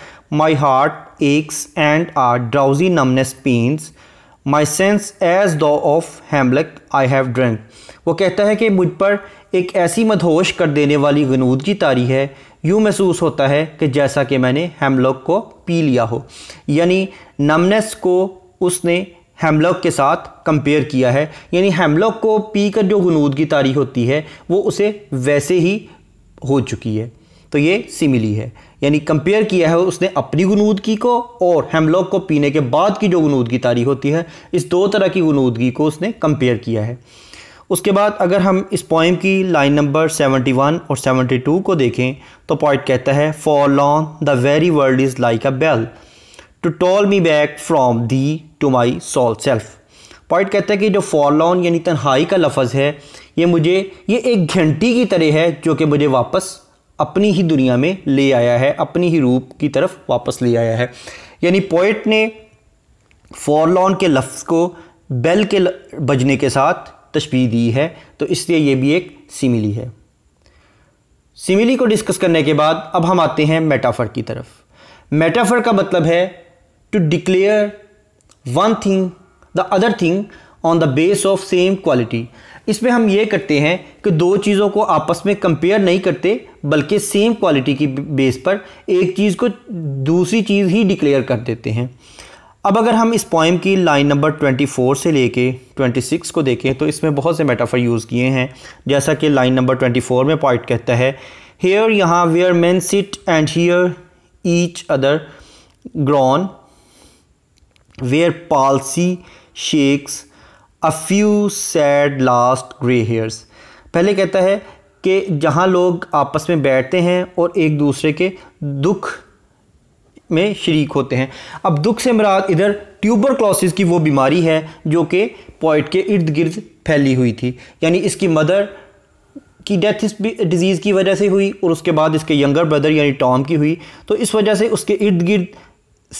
my heart aches and a drowsy numbness pains my sense as though of hemlock I have drunk वो कहता है कि मुझ पर एक ऐसी मदहोश कर देने वाली गनूद की तारी है यूँ महसूस होता है कि जैसा कि मैंने हेमलॉक को पी लिया हो यानी नमनेस को उसने हेमलॉक के साथ कंपेयर किया है यानी हेमलॉक को पी कर जो गनूद की तारी होती है वो उसे वैसे ही हो चुकी है तो ये सिमिली है यानी कंपेयर किया है उसने अपनी गनूदगी को और हेमलॉक को पीने के बाद की जो गनूदगी तारी होती है इस दो तरह की गनूदगी को उसने कंपेयर किया है उसके बाद अगर हम इस पॉइंट की लाइन नंबर 71 और 72 को देखें तो पॉइंट कहता है forlorn the very word is like a bell to toll me back from thee to my sole self poet कहता है कि जो फॉर लॉन्ग यानी तन्हाई का लफज है ये मुझे ये एक घंटी की तरह है जो कि मुझे वापस अपनी ही दुनिया में ले आया है अपनी ही रूप की तरफ वापस ले आया है यानी पोइट ने फॉर लॉन के लफ्ज़ को बेल के बजने के साथ तशबी दी है तो इसलिए ये भी एक सिमिली है सिमिली को डिस्कस करने के बाद अब हम आते हैं मेटाफर की तरफ मेटाफर का मतलब है to declare one thing the other thing on the base of same quality इसमें हम ये करते हैं कि दो चीज़ों को आपस में कंपेयर नहीं करते बल्कि सेम क्वालिटी की बेस पर एक चीज़ को दूसरी चीज़ ही डिक्लेयर कर देते हैं अब अगर हम इस पोइम की लाइन नंबर 24 से लेके 26 को देखें तो इसमें बहुत से मेटाफर यूज़ किए हैं जैसा कि लाइन नंबर 24 में पॉइंट कहता है हेयर यहाँ where men sit and hear each other groan where palsy shakes a few sad last grey hairs पहले कहता है कि जहाँ लोग आपस में बैठते हैं और एक दूसरे के दुख में शरीक होते हैं अब दुख से मराद इधर ट्यूबर क्लॉसिस की वो बीमारी है जो कि पॉइट के इर्द गिर्द फैली हुई थी यानी इसकी मदर की डेथ इस डिज़ीज़ की वजह से हुई और उसके बाद इसके यंगर ब्रदर यानी टॉम की हुई तो इस वजह से उसके इर्द गिर्द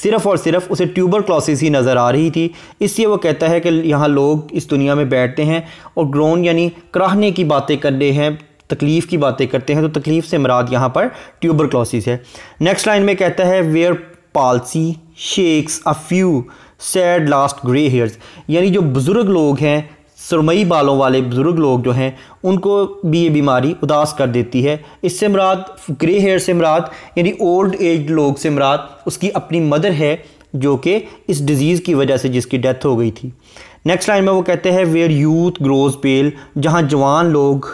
सिर्फ़ और सिर्फ उसे ट्यूबर क्लॉसिस ही नज़र आ रही थी इसलिए वो कहता है कि यहाँ लोग इस दुनिया में बैठते हैं और ग्रोन यानी कराहने की बातें कर रहे हैं तकलीफ़ की बातें करते हैं तो तकलीफ़ से मराद यहाँ पर ट्यूबरक्लोसिस है नेक्स्ट लाइन में कहता है where palsy shakes a few sad last grey hairs यानी जो बुज़ुर्ग लोग हैं सरमई बालों वाले बुज़ुर्ग लोग जो हैं उनको भी ये बीमारी उदास कर देती है इससे मराद ग्रे हेयर से मराद यानी ओल्ड एज लोग से मराद उसकी अपनी मदर है जो कि इस डिज़ीज़ की वजह से जिसकी डेथ हो गई थी नेक्स्ट लाइन में वो कहते हैं वेयर यूथ ग्रोज पेल जहाँ जवान लोग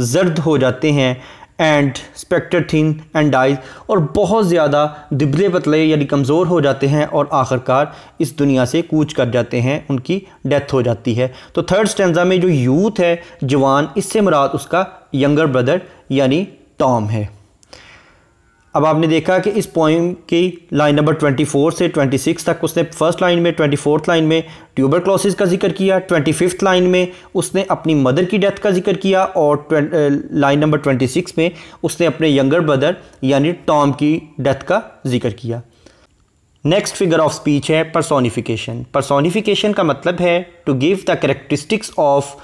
जर्द हो जाते हैं एंड स्पेक्टर एंड डाइज और बहुत ज़्यादा दिबले पतले यानी कमज़ोर हो जाते हैं और आखिरकार इस दुनिया से कूच कर जाते हैं उनकी डेथ हो जाती है तो थर्ड स्टेंजा में जो यूथ है जवान इससे मुराद उसका यंगर ब्रदर यानी टॉम है अब आपने देखा कि इस पोइम की लाइन नंबर 24 से 26 तक उसने फर्स्ट लाइन में फोर्थ लाइन में ट्यूबर क्लोसिस का जिक्र किया फिफ्थ लाइन में उसने अपनी मदर की डेथ का जिक्र किया और लाइन नंबर 26 में उसने अपने यंगर ब्रदर यानी टॉम की डेथ का जिक्र किया नेक्स्ट फिगर ऑफ स्पीच है परसोनीफिकेशन परसोनीफिकेशन का मतलब है to give the characteristics of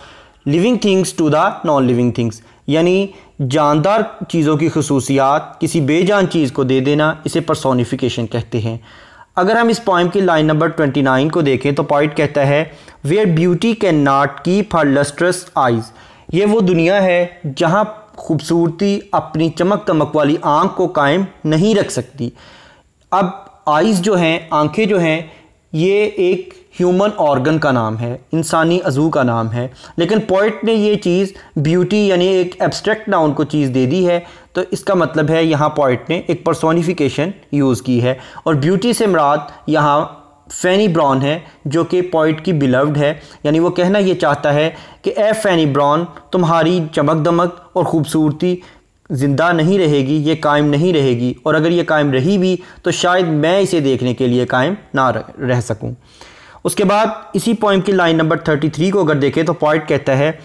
living things to the non living things यानी जानदार चीज़ों की खसूसियात किसी बेजान चीज़ को दे देना इसे परसोनीफिकेशन कहते हैं अगर हम इस पॉइम की लाइन नंबर ट्वेंटी नाइन को देखें तो पॉइंट कहता है where beauty can not keep her lustrous eyes ये वो दुनिया है जहाँ खूबसूरती अपनी चमक तमक वाली आँख को कायम नहीं रख सकती अब आइज़ जो हैं आँखें जो हैं ये एक ह्यूमन ऑर्गन का नाम है इंसानी अजू का नाम है लेकिन पोइट ने ये चीज़ ब्यूटी यानी एक एब्स्ट्रैक्ट नाउन को चीज़ दे दी है तो इसका मतलब है यहाँ पोइट ने एक परसोनिफिकेशन यूज़ की है और ब्यूटी से मराद यहाँ फैनी ब्राउन है जो कि पोइट की बिलव्ड है यानी वो कहना ये चाहता है कि ए फैनी ब्राउन तुम्हारी चमक दमक और ख़ूबसूरती ज़िंदा नहीं रहेगी ये कायम नहीं रहेगी और अगर ये कायम रही भी तो शायद मैं इसे देखने के लिए कायम ना रह सकूँ उसके बाद इसी पॉइम की लाइन नंबर थर्टी थ्री को अगर देखें तो पॉइंट कहता है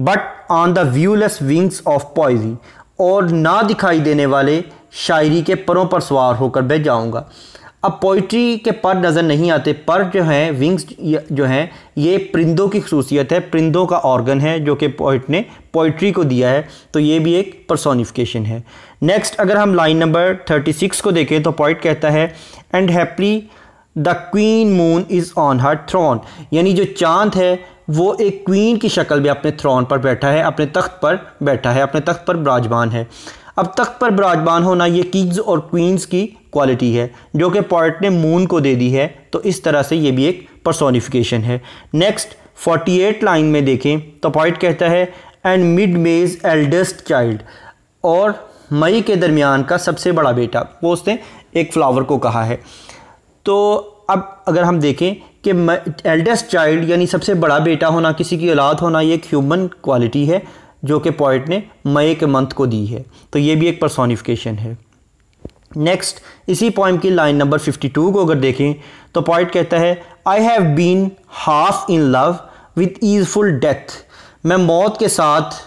but on the viewless wings of poesy और ना दिखाई देने वाले शायरी के परों पर सवार होकर बैठ जाऊँगा अब पोइट्री के पर नज़र नहीं आते पर जो हैं विंग्स जो हैं ये परिंदों की खसूसियत है परिंदों का ऑर्गन है जो कि पोइट ने पोइट्री को दिया है तो ये भी एक परसोनिफिकेशन है नेक्स्ट अगर हम लाइन नंबर थर्टी सिक्स को देखें तो पॉइट कहता है and happy the queen moon is on her throne यानी जो चांद है वो एक क्वीन की शक्ल में अपने थ्रोन पर बैठा है अपने तख्त पर बैठा है अपने तख्त पर बराजबान है अब तख्त पर बराजबान होना ये किंग्स और क्वींस की क्वालिटी है जो कि पॉइट ने मून को दे दी है तो इस तरह से ये भी एक परसोनिफिकेशन है नेक्स्ट 48 लाइन में देखें तो पॉइट कहता है and mid May's eldest child और मई के दरमियान का सबसे बड़ा बेटा वो उसने एक फ्लावर को कहा है तो अब अगर हम देखें कि एल्डेस्ट चाइल्ड यानी सबसे बड़ा बेटा होना किसी की औलाद होना ये एक ह्यूमन क्वालिटी है जो कि पॉइंट ने मई के मंथ को दी है तो ये भी एक परसोनिफिकेशन है नेक्स्ट इसी पॉइंट की लाइन नंबर 52 को अगर देखें तो पॉइंट कहता है I have been half in love with easeful death मैं मौत के साथ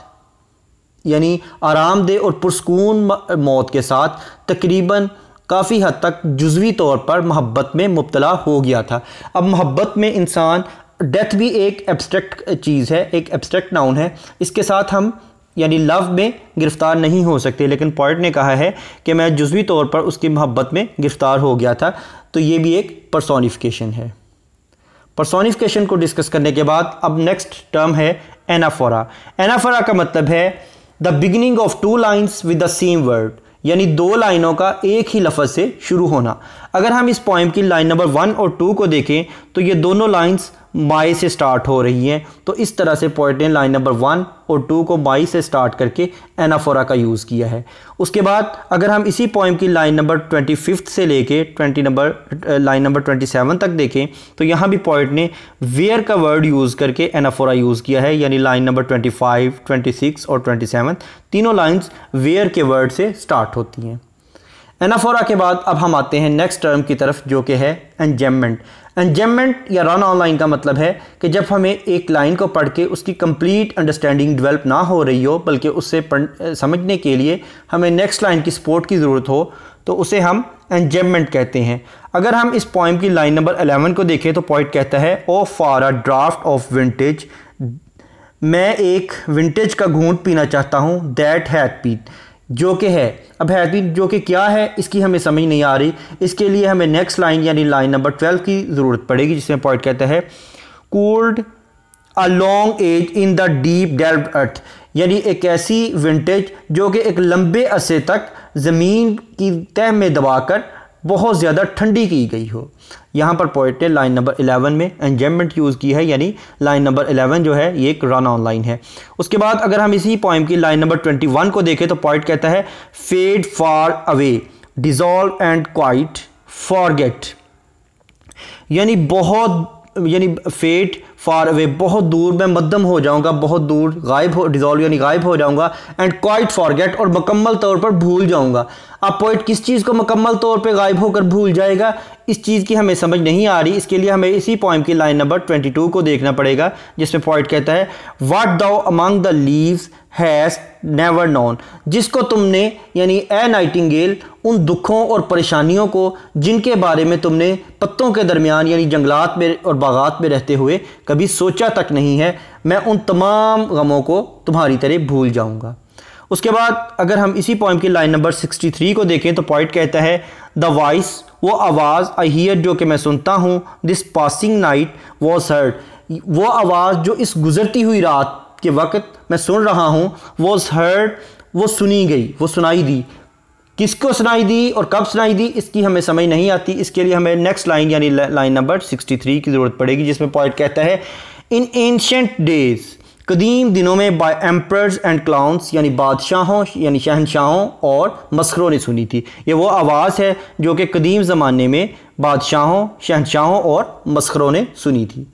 यानी आरामदेह और पुरस्कून मौत के साथ तकरीबन काफ़ी हद तक जुजवी तौर पर मोहब्बत में मुबतला हो गया था अब मोहब्बत में इंसान डेथ भी एक एब्स्ट्रैक्ट चीज़ है एक एब्स्ट्रैक्ट नाउन है इसके साथ हम यानी लव में गिरफ़्तार नहीं हो सकते लेकिन पॉइंट ने कहा है कि मैं जुजवी तौर पर उसकी मोहब्बत में गिरफ़्तार हो गया था तो ये भी एक परसोनिफिकेशन है परसोनिफिकेशन को डिस्कस करने के बाद अब नेक्स्ट टर्म है एनाफोरा एनाफोरा का मतलब है the beginning of two lines with the same word यानी दो लाइनों का एक ही लफज से शुरू होना अगर हम इस पॉइंट की लाइन नंबर वन और टू को देखें तो ये दोनों लाइंस बाई से स्टार्ट हो रही हैं तो इस तरह से पॉइंट ने लाइन नंबर वन और टू को बाई से स्टार्ट करके एनाफोरा का यूज़ किया है उसके बाद अगर हम इसी पॉइंट की लाइन नंबर ट्वेंटी फिफ्थ से लेके twenty number line number twenty seven तक देखें तो यहाँ भी पॉइंट ने वेयर का वर्ड यूज़ करके एनाफोरा यूज़ किया है यानी line number twenty five twenty six और ट्वेंटी सेवन तीनों लाइन्स वेयर के वर्ड से स्टार्ट होती हैं एनाफोरा के बाद अब हम आते हैं नेक्स्ट टर्म की तरफ जो कि है एनजेमेंट एनजेमेंट या रन ऑन लाइन का मतलब है कि जब हमें एक लाइन को पढ़ के उसकी कंप्लीट अंडरस्टैंडिंग डेवलप ना हो रही हो बल्कि उससे समझने के लिए हमें नेक्स्ट लाइन की सपोर्ट की ज़रूरत हो तो उसे हम एनजेमेंट कहते हैं अगर हम इस पॉइंट की लाइन नंबर अलेवन को देखें तो पॉइंट कहता है O for a draught of vintage मैं एक विंटेज का घूंट पीना चाहता हूँ दैट हैथ पीट जो कि है अब हैदी जो कि क्या है इसकी हमें समझ नहीं आ रही इसके लिए हमें नेक्स्ट लाइन यानी लाइन नंबर ट्वेल्व की ज़रूरत पड़ेगी जिसमें पॉइंट कहता है cooled a long age in the deep delve earth यानी एक ऐसी विंटेज जो कि एक लंबे अरसे तक ज़मीन की तह में दबाकर बहुत ज़्यादा ठंडी की गई हो यहाँ पर पोइट ने लाइन नंबर इलेवन में एंजमेंट यूज़ की है यानी लाइन नंबर इलेवन जो है ये एक रन ऑन लाइन है उसके बाद अगर हम इसी पॉइम की लाइन नंबर ट्वेंटी वन को देखें तो पॉइंट कहता है fade far away dissolve and quite forget यानी बहुत यानी फेट फार अवे बहुत दूर मैं मद्दम हो जाऊंगा बहुत दूर गायब हो डिजॉल्व यानी गायब हो जाऊंगा एंड क्वाइट फॉरगेट और मुकम्मल तौर पर भूल जाऊंगा अब पोइट किस चीज़ को मुकम्मल तौर पर गायब होकर भूल जाएगा इस चीज़ की हमें समझ नहीं आ रही इसके लिए हमें इसी पॉइम की लाइन नंबर ट्वेंटी टू को देखना पड़ेगा जिसमें पॉइंट कहता है what thou among the leaves has never known जिसको तुमने यानी ए नाइटिंगेल उन दुखों और परेशानियों को जिनके बारे में तुमने पत्तों के दरमियान यानी जंगलात में और बागात में रहते हुए कभी सोचा तक नहीं है मैं उन तमाम गमों को तुम्हारी तरह भूल जाऊँगा उसके बाद अगर हम इसी पॉइंट की लाइन नंबर 63 को देखें तो पॉइंट कहता है द वॉइस वो आवाज़ आई हियर जो कि मैं सुनता हूँ this passing night was heard वो आवाज़ जो इस गुज़रती हुई रात कि वक्त मैं सुन रहा हूँ वॉज हर्ड वो सुनी गई वो सुनाई दी किसको सुनाई दी और कब सुनाई दी इसकी हमें समझ नहीं आती इसके लिए हमें नेक्स्ट लाइन यानी लाइन नंबर 63 की ज़रूरत पड़ेगी जिसमें पॉइंट कहता है इन एंशंट डेज़ कदीम दिनों में बाय एम्पर्स एंड क्लाउंस यानी बादशाहों यानी शहनशाहों और मस्करों ने सुनी थी ये वो आवाज़ है जो कि कदीम ज़माने में बादशाहों शहनशाहों और मस्करों ने सुनी थी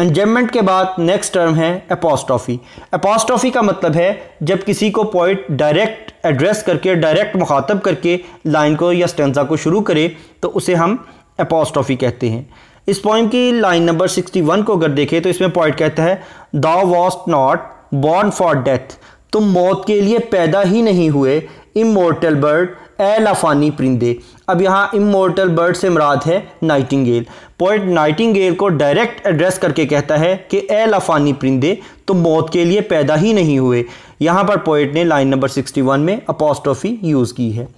एंजेममेंट के बाद नेक्स्ट टर्म है अपोस्टॉफी अपोस्टॉफी का मतलब है जब किसी को पॉइंट डायरेक्ट एड्रेस करके डायरेक्ट मुखातब करके लाइन को या स्टेंजा को शुरू करे तो उसे हम अपोस्टॉफी कहते हैं इस पॉइंट की लाइन नंबर 61 को अगर देखें तो इसमें पॉइंट कहता है thou wast not born for death तुम मौत के लिए पैदा ही नहीं हुए इमोर्टल बर्ड एलाफानी परिंदे अब यहाँ इमोर्टल बर्ड से मराद है नाइटिंगेल पोइट नाइटिंगेल को डायरेक्ट एड्रेस करके कहता है कि ए लफानी परिंदे तो मौत के लिए पैदा ही नहीं हुए यहाँ पर पोइट ने लाइन नंबर 61 में अपोस्ट्रॉफी यूज़ की है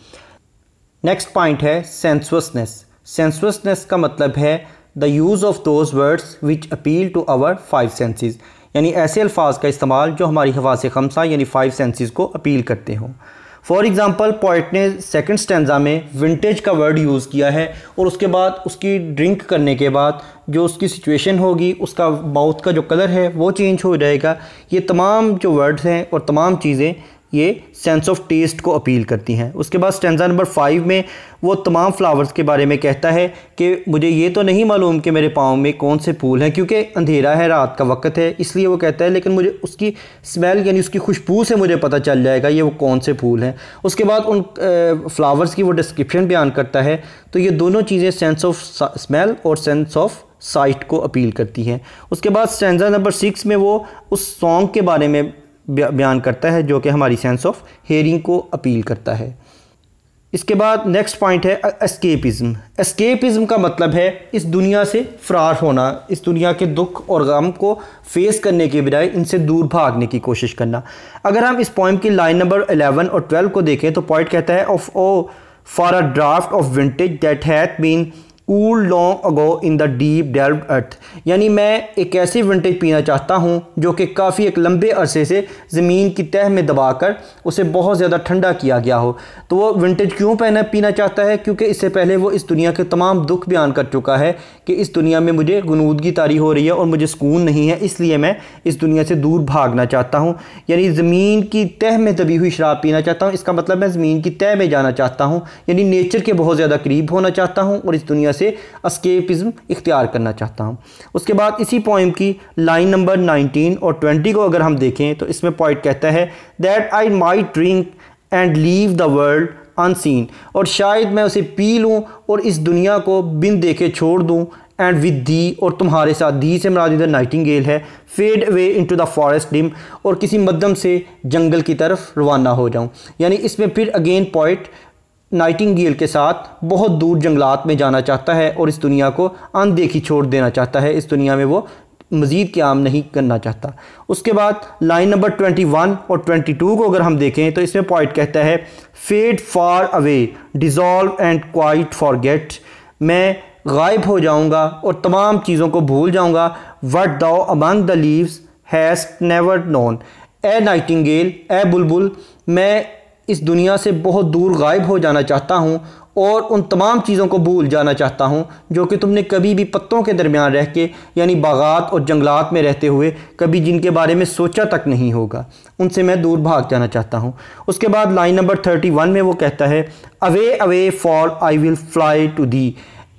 नेक्स्ट पॉइंट है सेंसुअसनेस सेंसुअसनेस का मतलब है the use of those words which appeal to our five senses यानी ऐसे अल्फाज का इस्तेमाल जो हमारी हवा से खमसा यानी फाइव सेंसेस को अपील करते हों फॉर एग्ज़ाम्पल पॉइट ने सेकंड स्टैंडा में विंटेज का वर्ड यूज़ किया है और उसके बाद उसकी ड्रिंक करने के बाद जो उसकी सिचुएशन होगी उसका माउथ का जो कलर है वो चेंज हो जाएगा ये तमाम जो वर्ड्स हैं और तमाम चीज़ें ये सेंस ऑफ टेस्ट को अपील करती हैं उसके बाद स्टेंजा नंबर फाइव में वो तमाम फ्लावर्स के बारे में कहता है कि मुझे ये तो नहीं मालूम कि मेरे पाँव में कौन से फूल हैं क्योंकि अंधेरा है रात का वक्त है इसलिए वो कहता है लेकिन मुझे उसकी स्मेल यानी उसकी खुशबू से मुझे पता चल जाएगा ये वो कौन से फूल हैं उसके बाद उन फ्लावर्स की वो डिस्क्रिप्शन बयान करता है तो ये दोनों चीज़ें सेंस ऑफ स्मेल और सेंस ऑफ साइट को अपील करती हैं उसके बाद स्टेंजा नंबर सिक्स में वो उस सॉन्ग के बारे में बयान करता है जो कि हमारी सेंस ऑफ हेयरिंग को अपील करता है इसके बाद नेक्स्ट पॉइंट है एस्केपिज्म e-, एस्केपिज्म का मतलब है इस दुनिया से फ़रार होना इस दुनिया के दुख और गम को फेस करने के बजाय इनसे दूर भागने की कोशिश करना अगर हम इस पॉइंट की लाइन नंबर 11 और 12 को देखें तो पॉइंट कहता है of O for a draught of vintage that hath been cooled long ago in the deep delve earth यानी मैं एक ऐसी विंटेज पीना चाहता हूँ जो कि काफ़ी एक लंबे अरसे से ज़मीन की तह में दबाकर उसे बहुत ज़्यादा ठंडा किया गया हो तो वो विंटेज क्यों पहना पीना चाहता है क्योंकि इससे पहले वो इस दुनिया के तमाम दुख बयान कर चुका है कि इस दुनिया में मुझे गनूदगी तारी हो रही है और मुझे सुकून नहीं है इसलिए मैं इस दुनिया से दूर भागना चाहता हूँ यानी ज़मीन की तह में दबी हुई शराब पीना चाहता हूँ इसका मतलब मैं ज़मीन की तह में जाना चाहता हूँ यानी नेचर के बहुत ज़्यादा करीब होना चाहता हूँ और इस दुनिया वजह से अस्केपिज्म इख्तियार करना चाहता हूँ उसके बाद इसी पोइम की लाइन नंबर नाइनटीन और ट्वेंटी को अगर हम देखें तो इसमें पॉइंट कहता है that I might drink and leave the world unseen और शायद मैं उसे पी लूँ और इस दुनिया को बिन देखे छोड़ दूँ एंड विद दी और तुम्हारे साथ दी से मराज इधर नाइटिंगेल है fade away into the forest dim और किसी मदम से जंगल की तरफ रवाना हो जाऊं यानी इसमें फिर अगेन पॉइंट नाइटिंगेल के साथ बहुत दूर जंगलात में जाना चाहता है और इस दुनिया को अनदेखी छोड़ देना चाहता है इस दुनिया में वो मज़ीद क्याम नहीं करना चाहता उसके बाद लाइन नंबर ट्वेंटी वन और ट्वेंटी टू को अगर हम देखें तो इसमें पॉइंट कहता है fade far away dissolve and quite forget मैं गायब हो जाऊँगा और तमाम चीज़ों को भूल जाऊँगा what thou among the leaves has never known a nightingale a बुलबुल मैं इस दुनिया से बहुत दूर गायब हो जाना चाहता हूँ और उन तमाम चीज़ों को भूल जाना चाहता हूँ जो कि तुमने कभी भी पत्तों के दरमियान रह के यानी बागात और जंगलात में रहते हुए कभी जिनके बारे में सोचा तक नहीं होगा उनसे मैं दूर भाग जाना चाहता हूँ उसके बाद लाइन नंबर थर्टी वन में वो कहता है away away for I will fly to thee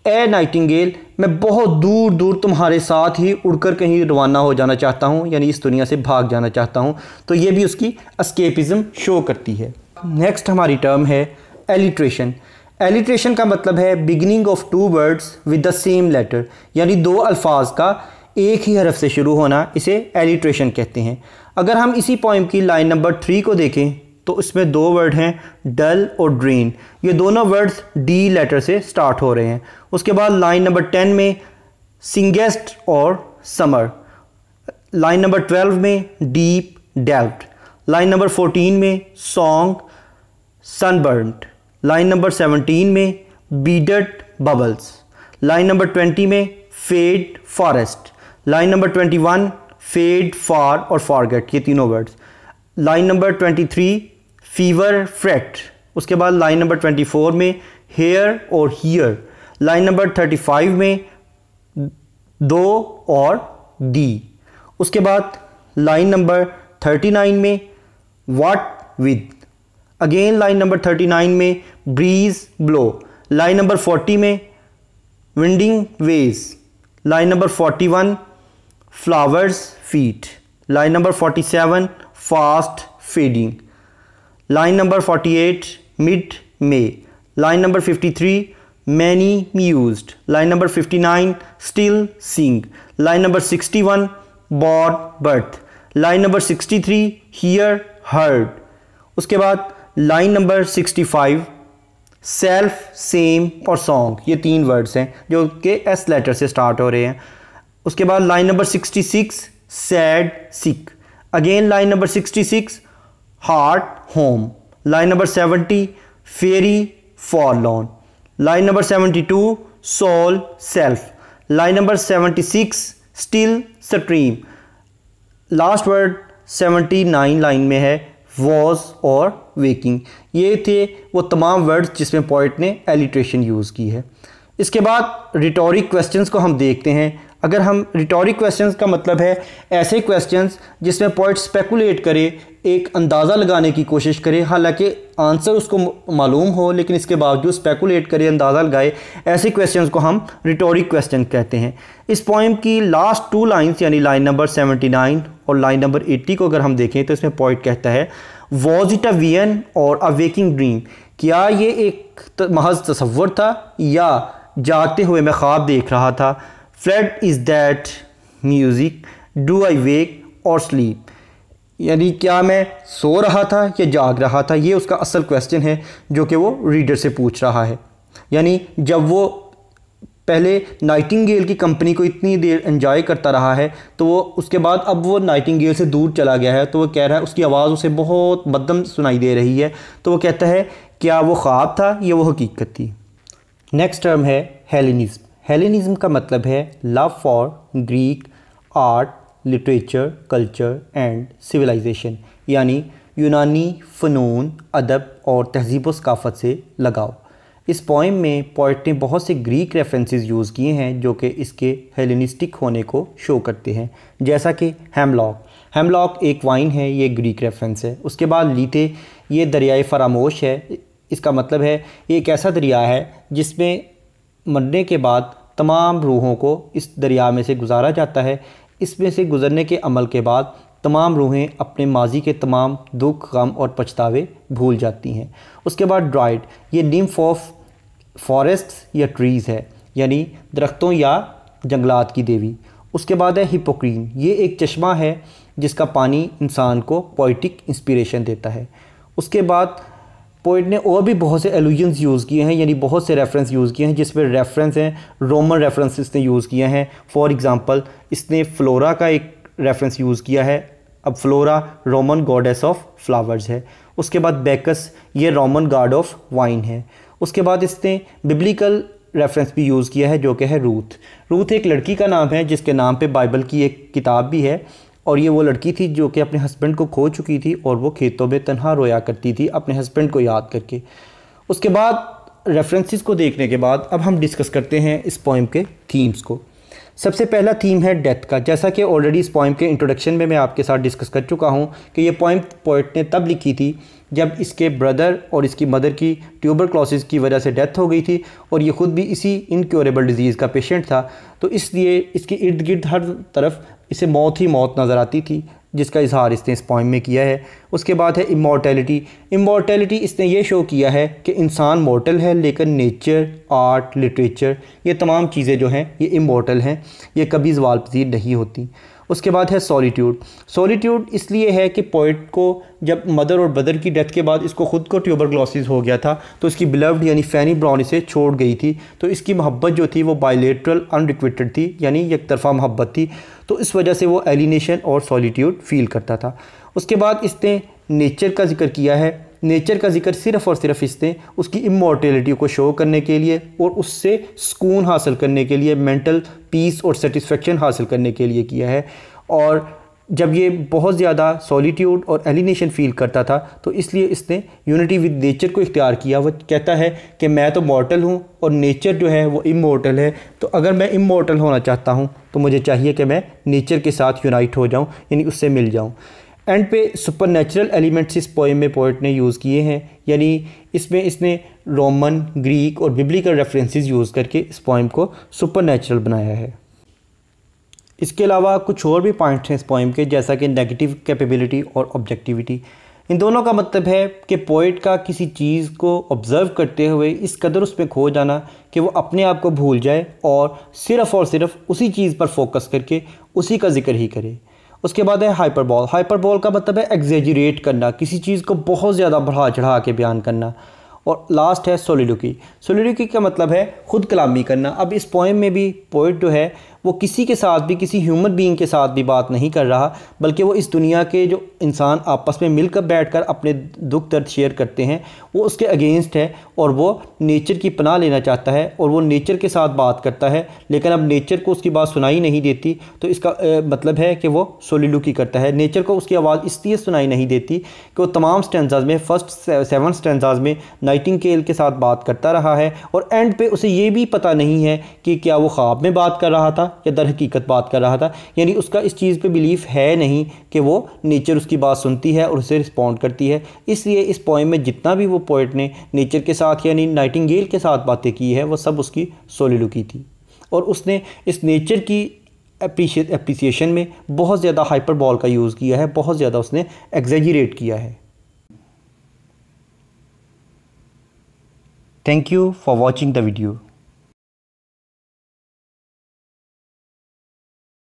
a nightingale मैं बहुत दूर दूर तुम्हारे साथ ही उड़कर कहीं रवाना हो जाना चाहता हूँ यानी इस दुनिया से भाग जाना चाहता हूँ तो ये भी उसकी अस्केपिज़म शो करती है नेक्स्ट हमारी टर्म है एलिट्रेशन एलिट्रेशन का मतलब है beginning of two words with the same letter यानी दो अल्फाज का एक ही हरफ से शुरू होना इसे एलिट्रेशन कहते हैं अगर हम इसी पॉइंट की लाइन नंबर थ्री को देखें तो इसमें दो वर्ड हैं डल और ड्रेन ये दोनों वर्ड्स डी लेटर से स्टार्ट हो रहे हैं उसके बाद लाइन नंबर टेन में सिंगेस्ट और समर लाइन नंबर ट्वेल्व में deep delved line number fourteen में song sunburnt line number seventeen में beaded bubbles line number twenty में fade forest line number twenty one fade far और forget ये तीनों words line number twenty three fever fret उसके बाद line number twenty four में here और hear line number thirty five में दो और डी उसके बाद लाइन नंबर थर्टी नाइन में what with again line number thirty nine में breeze blow line number forty में winding ways line number forty one flowers feet line number forty seven fast fading line number forty eight mid May line number fifty three many use line number fifty nine still sing line number sixty one बॉड बर्थ line number sixty three hear heard उसके बाद line number 65 self same और song ये तीन words हैं जो कि एस लेटर से स्टार्ट हो रहे हैं उसके बाद line number 66 sad sick again line number 66 heart home line number 70 faery forlorn line number 72 soul self line number 76 still stream last word 79 line में है वॉज और वेकिंग ये थे वो तमाम वर्ड्स जिसमें पॉइंट ने एलिट्रेशन यूज़ की है इसके बाद रिटोरिक क्वेश्चंस को हम देखते हैं अगर हम रिटोरिक क्वेश्चंस का मतलब है ऐसे क्वेश्चंस जिसमें पॉइंट स्पेकुलेट करे एक अंदाज़ा लगाने की कोशिश करें हालांकि आंसर उसको मालूम हो लेकिन इसके बावजूद स्पेकुलेट करें अंदाज़ा लगाए ऐसे क्वेश्चंस को हम रिटोरिक क्वेश्चन कहते हैं इस पॉइंट की लास्ट टू लाइंस यानी लाइन नंबर 79 और लाइन नंबर 80 को अगर हम देखें तो इसमें पॉइंट कहता है वॉज इट अ वियन और अ वेकिंग ड्रीम क्या ये एक महज तस्वर था या जागते हुए मैं ख्वाब देख रहा था fled is that music do I wake और स्लीप यानी क्या मैं सो रहा था या जाग रहा था ये उसका असल क्वेश्चन है जो कि वो रीडर से पूछ रहा है यानी जब वो पहले नाइटिंगेल की कंपनी को इतनी देर एंजॉय करता रहा है तो वो उसके बाद अब वो नाइटिंगेल से दूर चला गया है तो वो कह रहा है उसकी आवाज़ उसे बहुत बदम सुनाई दे रही है तो वो कहता है क्या वो ख्वाब था या वो हकीकत थी नेक्स्ट टर्म है हेलिनिज़्म हेलिनिज़्म का मतलब है love for Greek art literature culture and civilisation यानी यूनानी फ़नून अदब और तहजीब सकाफ़त से लगाओ इस पोइम में पोइट ने बहुत से ग्रीक रेफरेंसेस यूज़ किए हैं जो कि इसके हेलिनिस्टिक होने को शो करते हैं जैसा कि हेमलॉक हेमलॉक एक वाइन है ये ग्रीक रेफरेंस है उसके बाद लीते ये दरियाए फरामोश है इसका मतलब है ये एक ऐसा दरिया है जिसमें मरने के बाद तमाम रूहों को इस दरिया में से गुजारा जाता है इसमें से गुज़रने के अमल के बाद तमाम रूहें अपने माजी के तमाम दुख गम और पछतावे भूल जाती हैं उसके बाद ड्राइड ये निम्फ ऑफ फॉरेस्ट या ट्रीज़ है यानी दरख्तों या जंगलात की देवी उसके बाद है हिपोक्रीन ये एक चश्मा है जिसका पानी इंसान को पोइटिक इंस्पिरेशन देता है उसके बाद पोइट ने और भी बहुत से एलुजन्स यूज़ किए हैं यानी बहुत से रेफरेंस यूज़ किए हैं जिस पर रेफरेंस हैं रोमन रेफरेंस इसने यूज़ किए हैं फॉर एग्ज़ाम्पल इसने फ्लोरा का एक रेफरेंस यूज़ किया है अब Flora Roman goddess of flowers है उसके बाद बेकस ये रोमन गार्ड ऑफ वाइन है उसके बाद इसने बिब्लिकल रेफरेंस भी यूज़ किया है जो कि है रूथ रूथ एक लड़की का नाम है जिसके नाम पे बाइबल की एक किताब भी है और ये वो लड़की थी जो कि अपने हस्बैंड को खो चुकी थी और वो खेतों में तनहा रोया करती थी अपने हस्बैंड को याद करके उसके बाद रेफरेंसेस को देखने के बाद अब हम डिस्कस करते हैं इस पोइम के थीम्स को सबसे पहला थीम है डेथ का जैसा कि ऑलरेडी इस पोइम के इंट्रोडक्शन में मैं आपके साथ डिस्कस कर चुका हूँ कि ये पोइम पोइट ने तब लिखी थी जब इसके ब्रदर और इसकी मदर की ट्यूबर क्लॉसिस की वजह से डेथ हो गई थी और ये ख़ुद भी इसी इनक्योरेबल डिजीज़ का पेशेंट था तो इसलिए इसके इर्द गिर्द हर तरफ इसे मौत ही मौत नज़र आती थी जिसका इजहार इसने इस पॉइंट में किया है उसके बाद है इमोटेलिटी इमोटैलिटी इसने ये शो किया है कि इंसान मोटल है लेकिन नेचर आर्ट लिटरेचर ये तमाम चीज़ें जो हैं ये इमोटल हैं ये कभी जवाल पजीर नहीं होती उसके बाद है सॉलीट्यूड सॉलीट्यूड इसलिए है कि पोइट को जब मदर और ब्रदर की डेथ के बाद इसको ख़ुद को ट्यूबरग्लोसिस हो गया था तो इसकी बिलव्ड यानी फैनी ब्राउन इसे छोड़ गई थी तो इसकी मोहब्बत जो थी वो बायलेट्रल अनरिक्विटेड थी यानी एक तरफा मोहब्बत थी तो इस वजह से वो एलिनेशन और सॉलीट्यूड फील करता था उसके बाद इसने नेचर का जिक्र किया है नेचर का जिक्र सिर्फ़ और सिर्फ इसने उसकी इमोटेलिटी को शो करने के लिए और उससे सुकून हासिल करने के लिए मेंटल पीस और सेटिस्फेक्शन हासिल करने के लिए किया है और जब ये बहुत ज़्यादा सॉलीट्यूड और एलिनेशन फील करता था तो इसलिए इसने यूनिटी विद नेचर को इख्तियार किया वह कहता है कि मैं तो मॉर्टल हूँ और नेचर जो है वो इमोर्टल है तो अगर मैं इमोर्टल होना चाहता हूँ तो मुझे चाहिए कि मैं नेचर के साथ यूनाइट हो जाऊँ यानी उससे मिल जाऊँ एंड पे सुपर नेचुरल एलिमेंट्स इस पोएम में पोइट ने यूज़ किए हैं यानी इसमें इसने रोमन ग्रीक और बिब्लिकल रेफरेंसेस यूज़ करके इस पोएम को सुपर नेचुरल बनाया है इसके अलावा कुछ और भी पॉइंट्स हैं इस पोएम के जैसा कि नेगेटिव कैपेबिलिटी और ऑब्जेक्टिविटी इन दोनों का मतलब है कि पोइट का किसी चीज़ को ऑब्ज़र्व करते हुए इस कदर उसमें खो जाना कि वो अपने आप को भूल जाए और सिर्फ़ और सिर्फ़ उसी चीज़ पर फोकस करके उसी का जिक्र ही करे उसके बाद है हाइपरबॉल हाइपरबॉल का मतलब है एग्जेजरेट करना किसी चीज़ को बहुत ज़्यादा बढ़ा चढ़ा के बयान करना और लास्ट है सोलिडुकी सोलिडुकी का मतलब है ख़ुद कलामी करना अब इस पोइम में भी पोइट जो है वो किसी के साथ भी किसी ह्यूमन बीइंग के साथ भी बात नहीं कर रहा बल्कि वो इस दुनिया के जो इंसान आपस में मिलकर बैठकर अपने दुख दर्द शेयर करते हैं वो उसके अगेंस्ट है और वो नेचर की पनाह लेना चाहता है और वो नेचर के साथ बात करता है लेकिन अब नेचर को उसकी बात सुनाई नहीं देती तो इसका ए, मतलब है कि वो सोलिलुकी करता है नेचर को उसकी आवाज़ इसलिए सुनाई नहीं देती कि वो तमाम स्टेंजाज में फ़र्स्ट सेवन स्टेंजाज में केल के साथ बात करता रहा है और एंड पे उसे ये भी पता नहीं है कि क्या वो ख्वाब में बात कर रहा था या दर हकीकत बात कर रहा था यानी उसका इस चीज़ पे बिलीफ है नहीं कि वो नेचर उसकी बात सुनती है और उसे रिस्पॉन्ड करती है इसलिए इस पॉइंट में जितना भी वो पोइट ने नेचर के साथ यानी नाइटिंगेल के साथ बातें की है वह सब उसकी सोलिलू की थी और उसने इस नेचर की अप्रिसिएशन में बहुत ज़्यादा हाइपर बॉल का यूज़ किया है बहुत ज़्यादा उसने एग्जेजरेट किया है thank you for watching the video